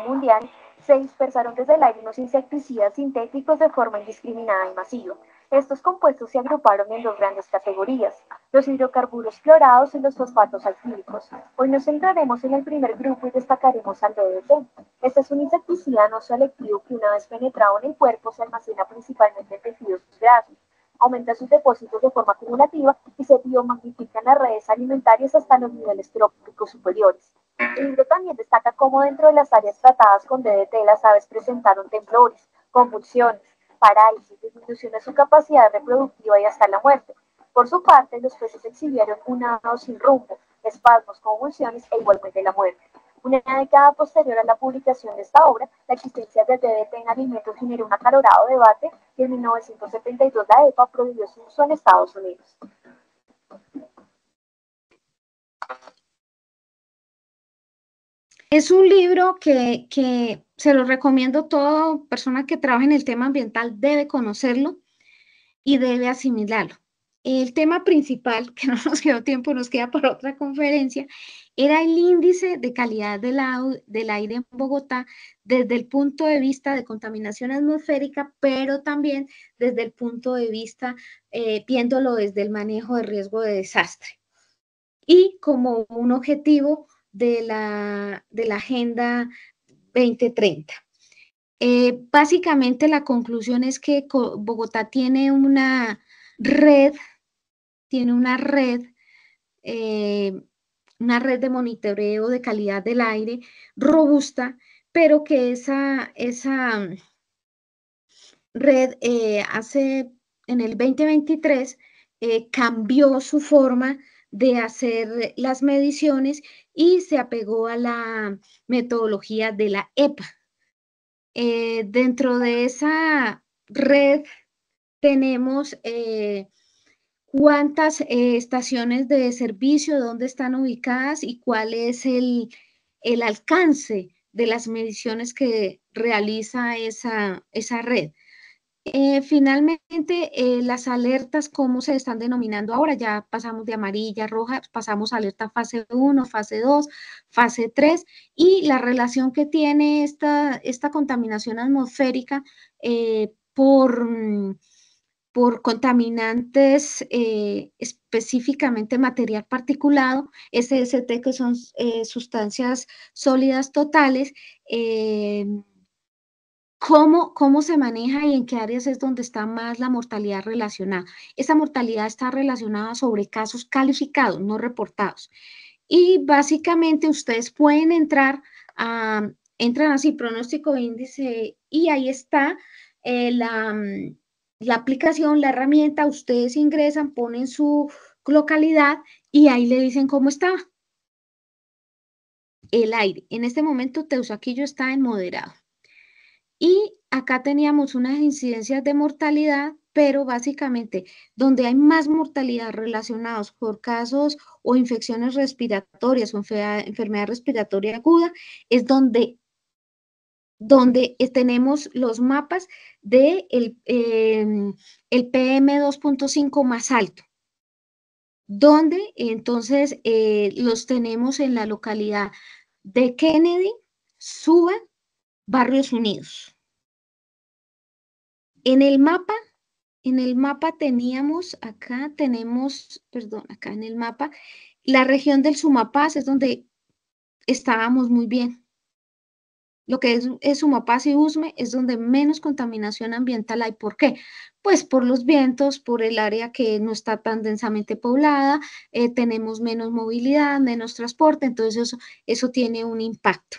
Mundial se dispersaron desde el aire unos insecticidas sintéticos de forma indiscriminada y masiva, estos compuestos se agruparon en dos grandes categorías, los hidrocarburos clorados y los fosfatos alquílicos. Hoy nos centraremos en el primer grupo y destacaremos al DDT. Este es un insecticida no selectivo que una vez penetrado en el cuerpo se almacena principalmente en tejidos grasos, aumenta sus depósitos de forma acumulativa y se en las redes alimentarias hasta los niveles trópicos superiores. El libro también destaca cómo dentro de las áreas tratadas con DDT las aves presentaron temblores, convulsiones, parálisis, disminución de su capacidad reproductiva y hasta la muerte. Por su parte, los peces exhibieron un hado sin rumbo, espasmos, convulsiones e igualmente la muerte. Una década posterior a la publicación de esta obra, la existencia del DDT en alimentos generó un acalorado debate y en 1972 la EPA prohibió su uso en Estados Unidos. Es un libro que, se lo recomiendo a toda persona que trabaja en el tema ambiental debe conocerlo y debe asimilarlo. El tema principal, que no nos quedó tiempo, nos queda para otra conferencia, era el índice de calidad del, aire en Bogotá desde el punto de vista de contaminación atmosférica, pero también desde el punto de vista, eh, viéndolo desde el manejo de riesgo de desastre. Y como un objetivo de la, de la Agenda 2030. Eh, básicamente la conclusión es que Bogotá tiene una red, tiene una red, eh, una red de monitoreo de calidad del aire robusta, pero que esa, esa mm, red eh, hace en el 2023 cambió su forma de hacer las mediciones y se apegó a la metodología de la EPA. Eh, dentro de esa red tenemos eh, cuántas eh, estaciones de servicio, dónde están ubicadas y cuál es el, alcance de las mediciones que realiza esa red. Eh, finalmente, eh, las alertas, ¿cómo se están denominando ahora? Ya pasamos de amarilla, roja, pasamos a alerta fase 1, fase 2, fase 3 y la relación que tiene esta, esta contaminación atmosférica eh, por, mm, por, contaminantes específicamente material particulado, SST, que son sustancias sólidas totales. ¿Cómo, se maneja y en qué áreas es donde está más la mortalidad relacionada? Esa mortalidad está relacionada sobre casos calificados, no reportados. Y básicamente ustedes pueden entrar a, entran así, pronóstico índice, y ahí está eh, mm, la, aplicación, la herramienta, ustedes ingresan, ponen su localidad y ahí le dicen cómo está el aire. En este momento Teusaquillo está en moderado. Y acá teníamos unas incidencias de mortalidad, pero básicamente donde hay más mortalidad relacionados por casos o infecciones respiratorias o enfermedad respiratoria aguda, es donde, donde eh, tenemos los mapas del de el PM em, 2.5 más alto donde entonces eh, los tenemos en la localidad de Kennedy, Suba, Barrios Unidos. En el mapa, en el mapa teníamos, acá tenemos, perdón, acá en el mapa, la región del Sumapaz es donde estábamos muy bien. Lo que es, Sumapaz y Usme es donde menos contaminación ambiental hay. ¿Por qué? Pues por los vientos, por el área que no está tan densamente poblada, eh, tenemos menos movilidad, menos transporte, entonces eso tiene un impacto.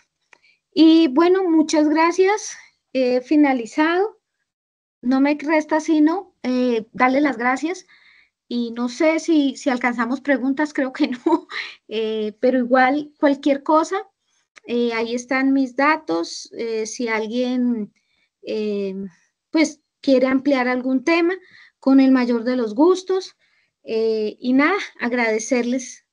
Y bueno, muchas gracias. He finalizado. No me resta sino eh, darle las gracias. Y no sé si, alcanzamos preguntas, creo que no, eh, pero igual cualquier cosa, eh, ahí están mis datos. si alguien pues quiere ampliar algún tema, con el mayor de los gustos. y nada, agradecerles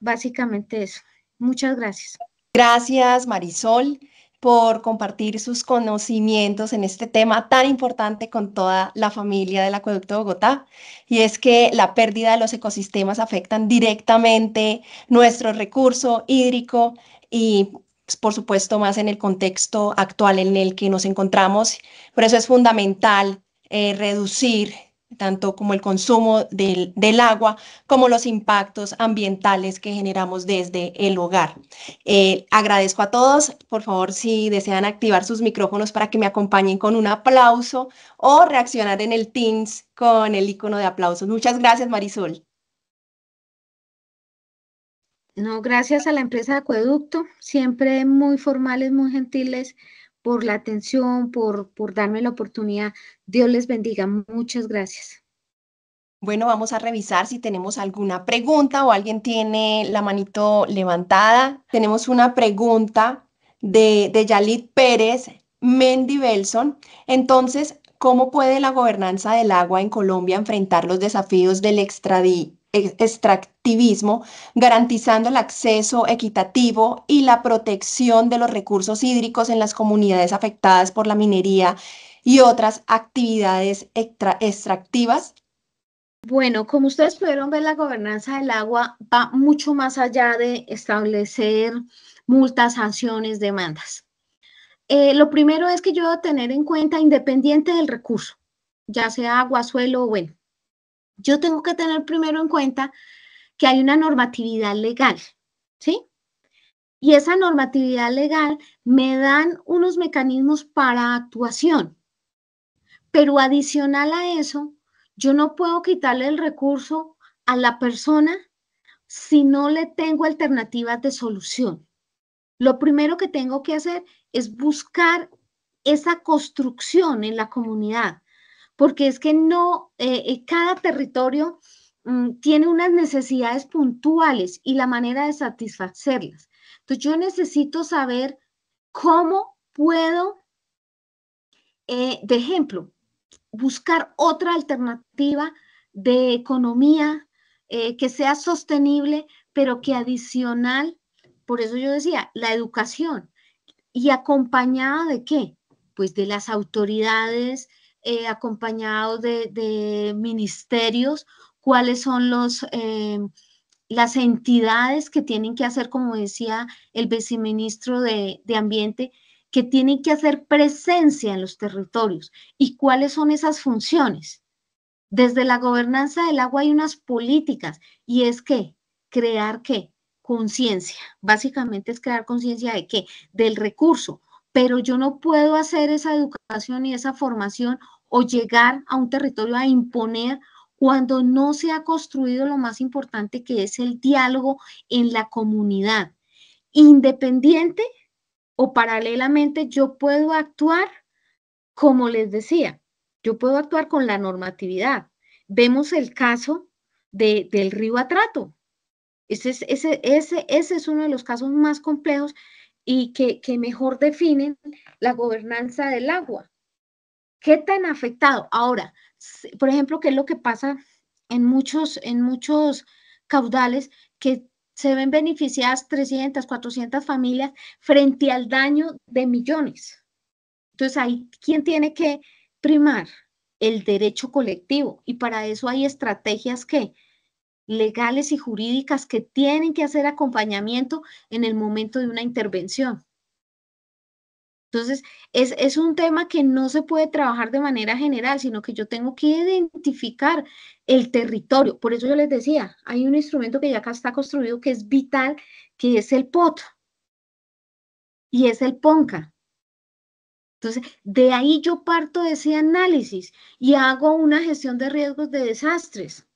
básicamente eso. Muchas gracias. Gracias, Marisol, por compartir sus conocimientos en este tema tan importante con toda la familia del Acueducto de Bogotá. Y es que la pérdida de los ecosistemas afectan directamente nuestro recurso hídrico y pues, por supuesto, más en el contexto actual en el que nos encontramos. Por eso es fundamental eh, reducir tanto como el consumo del, agua, como los impactos ambientales que generamos desde el hogar. Eh, agradezco a todos, por favor, si desean activar sus micrófonos para que me acompañen con un aplauso o reaccionar en el Teams con el icono de aplausos. Muchas gracias, Marisol. No, gracias a la empresa de Acueducto, siempre muy formales, muy gentiles por la atención, por, por darme la oportunidad. Dios les bendiga. Muchas gracias. Bueno, vamos a revisar si tenemos alguna pregunta o alguien tiene la manito levantada. Tenemos una pregunta de, de Yalit Pérez Mendy Belson. Entonces, ¿cómo puede la gobernanza del agua en Colombia enfrentar los desafíos del extradi extractivismo, garantizando el acceso equitativo y la protección de los recursos hídricos en las comunidades afectadas por la minería y otras actividades extractivas? Bueno, como ustedes pudieron ver, la gobernanza del agua va mucho más allá de establecer multas, sanciones, demandas. Eh, lo primero es que yo debo tener en cuenta independiente del recurso, ya sea agua, suelo, o bueno, yo tengo que tener primero en cuenta que hay una normatividad legal, ¿sí? Y esa normatividad legal me dan unos mecanismos para actuación. Pero adicional a eso, yo no puedo quitarle el recurso a la persona si no le tengo alternativas de solución. Lo primero que tengo que hacer es buscar esa construcción en la comunidad, porque es que no, eh, eh, cada territorio mm, tiene unas necesidades puntuales y la manera de satisfacerlas. Entonces yo necesito saber cómo puedo, eh, de ejemplo, buscar otra alternativa de economía que sea sostenible, pero que adicional, por eso yo decía, la educación. ¿Y acompañada de qué? Pues de las autoridades, eh, acompañado de, ministerios, cuáles son los, eh, las entidades que tienen que hacer, como decía el viceministro de, de Ambiente, que tienen que hacer presencia en los territorios y cuáles son esas funciones. Desde la gobernanza del agua hay unas políticas y es que crear qué? Conciencia. Básicamente es crear conciencia de qué? Del recurso. Pero yo no puedo hacer esa educación y esa formación o llegar a un territorio a imponer cuando no se ha construido lo más importante que es el diálogo en la comunidad. Independiente o paralelamente yo puedo actuar, como les decía, yo puedo actuar con la normatividad. Vemos el caso de, del río Atrato. Ese es, ese, ese, es uno de los casos más complejos y que, que mejor definen la gobernanza del agua. ¿Qué tan afectado? Ahora, por ejemplo, ¿qué es lo que pasa en muchos, en muchos caudales que se ven beneficiadas 300, 400 familias frente al daño de millones? Entonces, ahí, ¿quién tiene que primar? El derecho colectivo. Y para eso hay estrategias que legales y jurídicas que tienen que hacer acompañamiento en el momento de una intervención. Entonces, es, un tema que no se puede trabajar de manera general, sino que yo tengo que identificar el territorio. Por eso yo les decía, hay un instrumento que ya acá está construido que es vital, que es el POT y es el PONCA. Entonces, de ahí yo parto de ese análisis y hago una gestión de riesgos de desastres,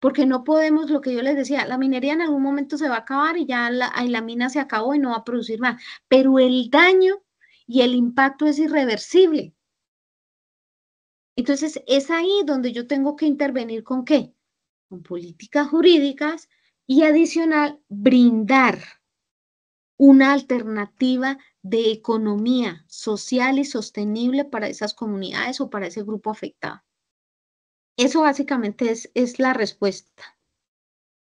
porque no podemos, lo que yo les decía, la minería en algún momento se va a acabar y ya la, la mina se acabó y no va a producir más, pero el daño y el impacto es irreversible. Entonces, es ahí donde yo tengo que intervenir con qué? Con políticas jurídicas y adicional, brindar una alternativa de economía social y sostenible para esas comunidades o para ese grupo afectado. Eso básicamente es, es la respuesta.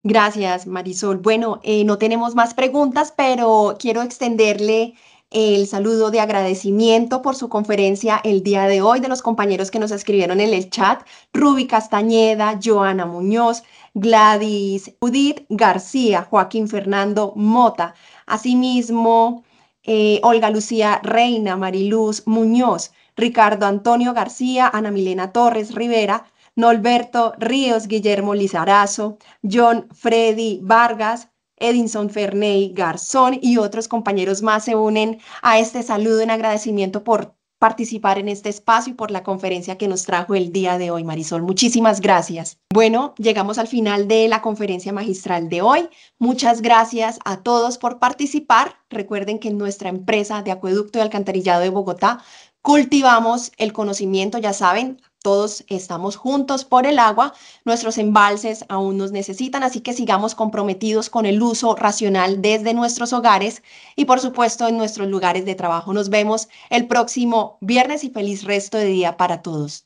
Gracias, Marisol. Bueno, eh, no tenemos más preguntas, pero quiero extenderle el saludo de agradecimiento por su conferencia el día de hoy de los compañeros que nos escribieron en el chat, Ruby Castañeda, Joana Muñoz, Gladys Judith García, Joaquín Fernando Mota, asimismo eh, Olga Lucía Reina, Mariluz Muñoz, Ricardo Antonio García, Ana Milena Torres Rivera, Norberto Ríos, Guillermo Lizarazo, John Freddy Vargas, Edinson, Ferney, Garzón y otros compañeros más se unen a este saludo en agradecimiento por participar en este espacio y por la conferencia que nos trajo el día de hoy, Marisol. Muchísimas gracias. Bueno, llegamos al final de la conferencia magistral de hoy. Muchas gracias a todos por participar. Recuerden que en nuestra empresa de Acueducto y Alcantarillado de Bogotá cultivamos el conocimiento, ya saben, todos estamos juntos por el agua, nuestros embalses aún nos necesitan, así que sigamos comprometidos con el uso racional desde nuestros hogares y por supuesto en nuestros lugares de trabajo. Nos vemos el próximo viernes y feliz resto de día para todos.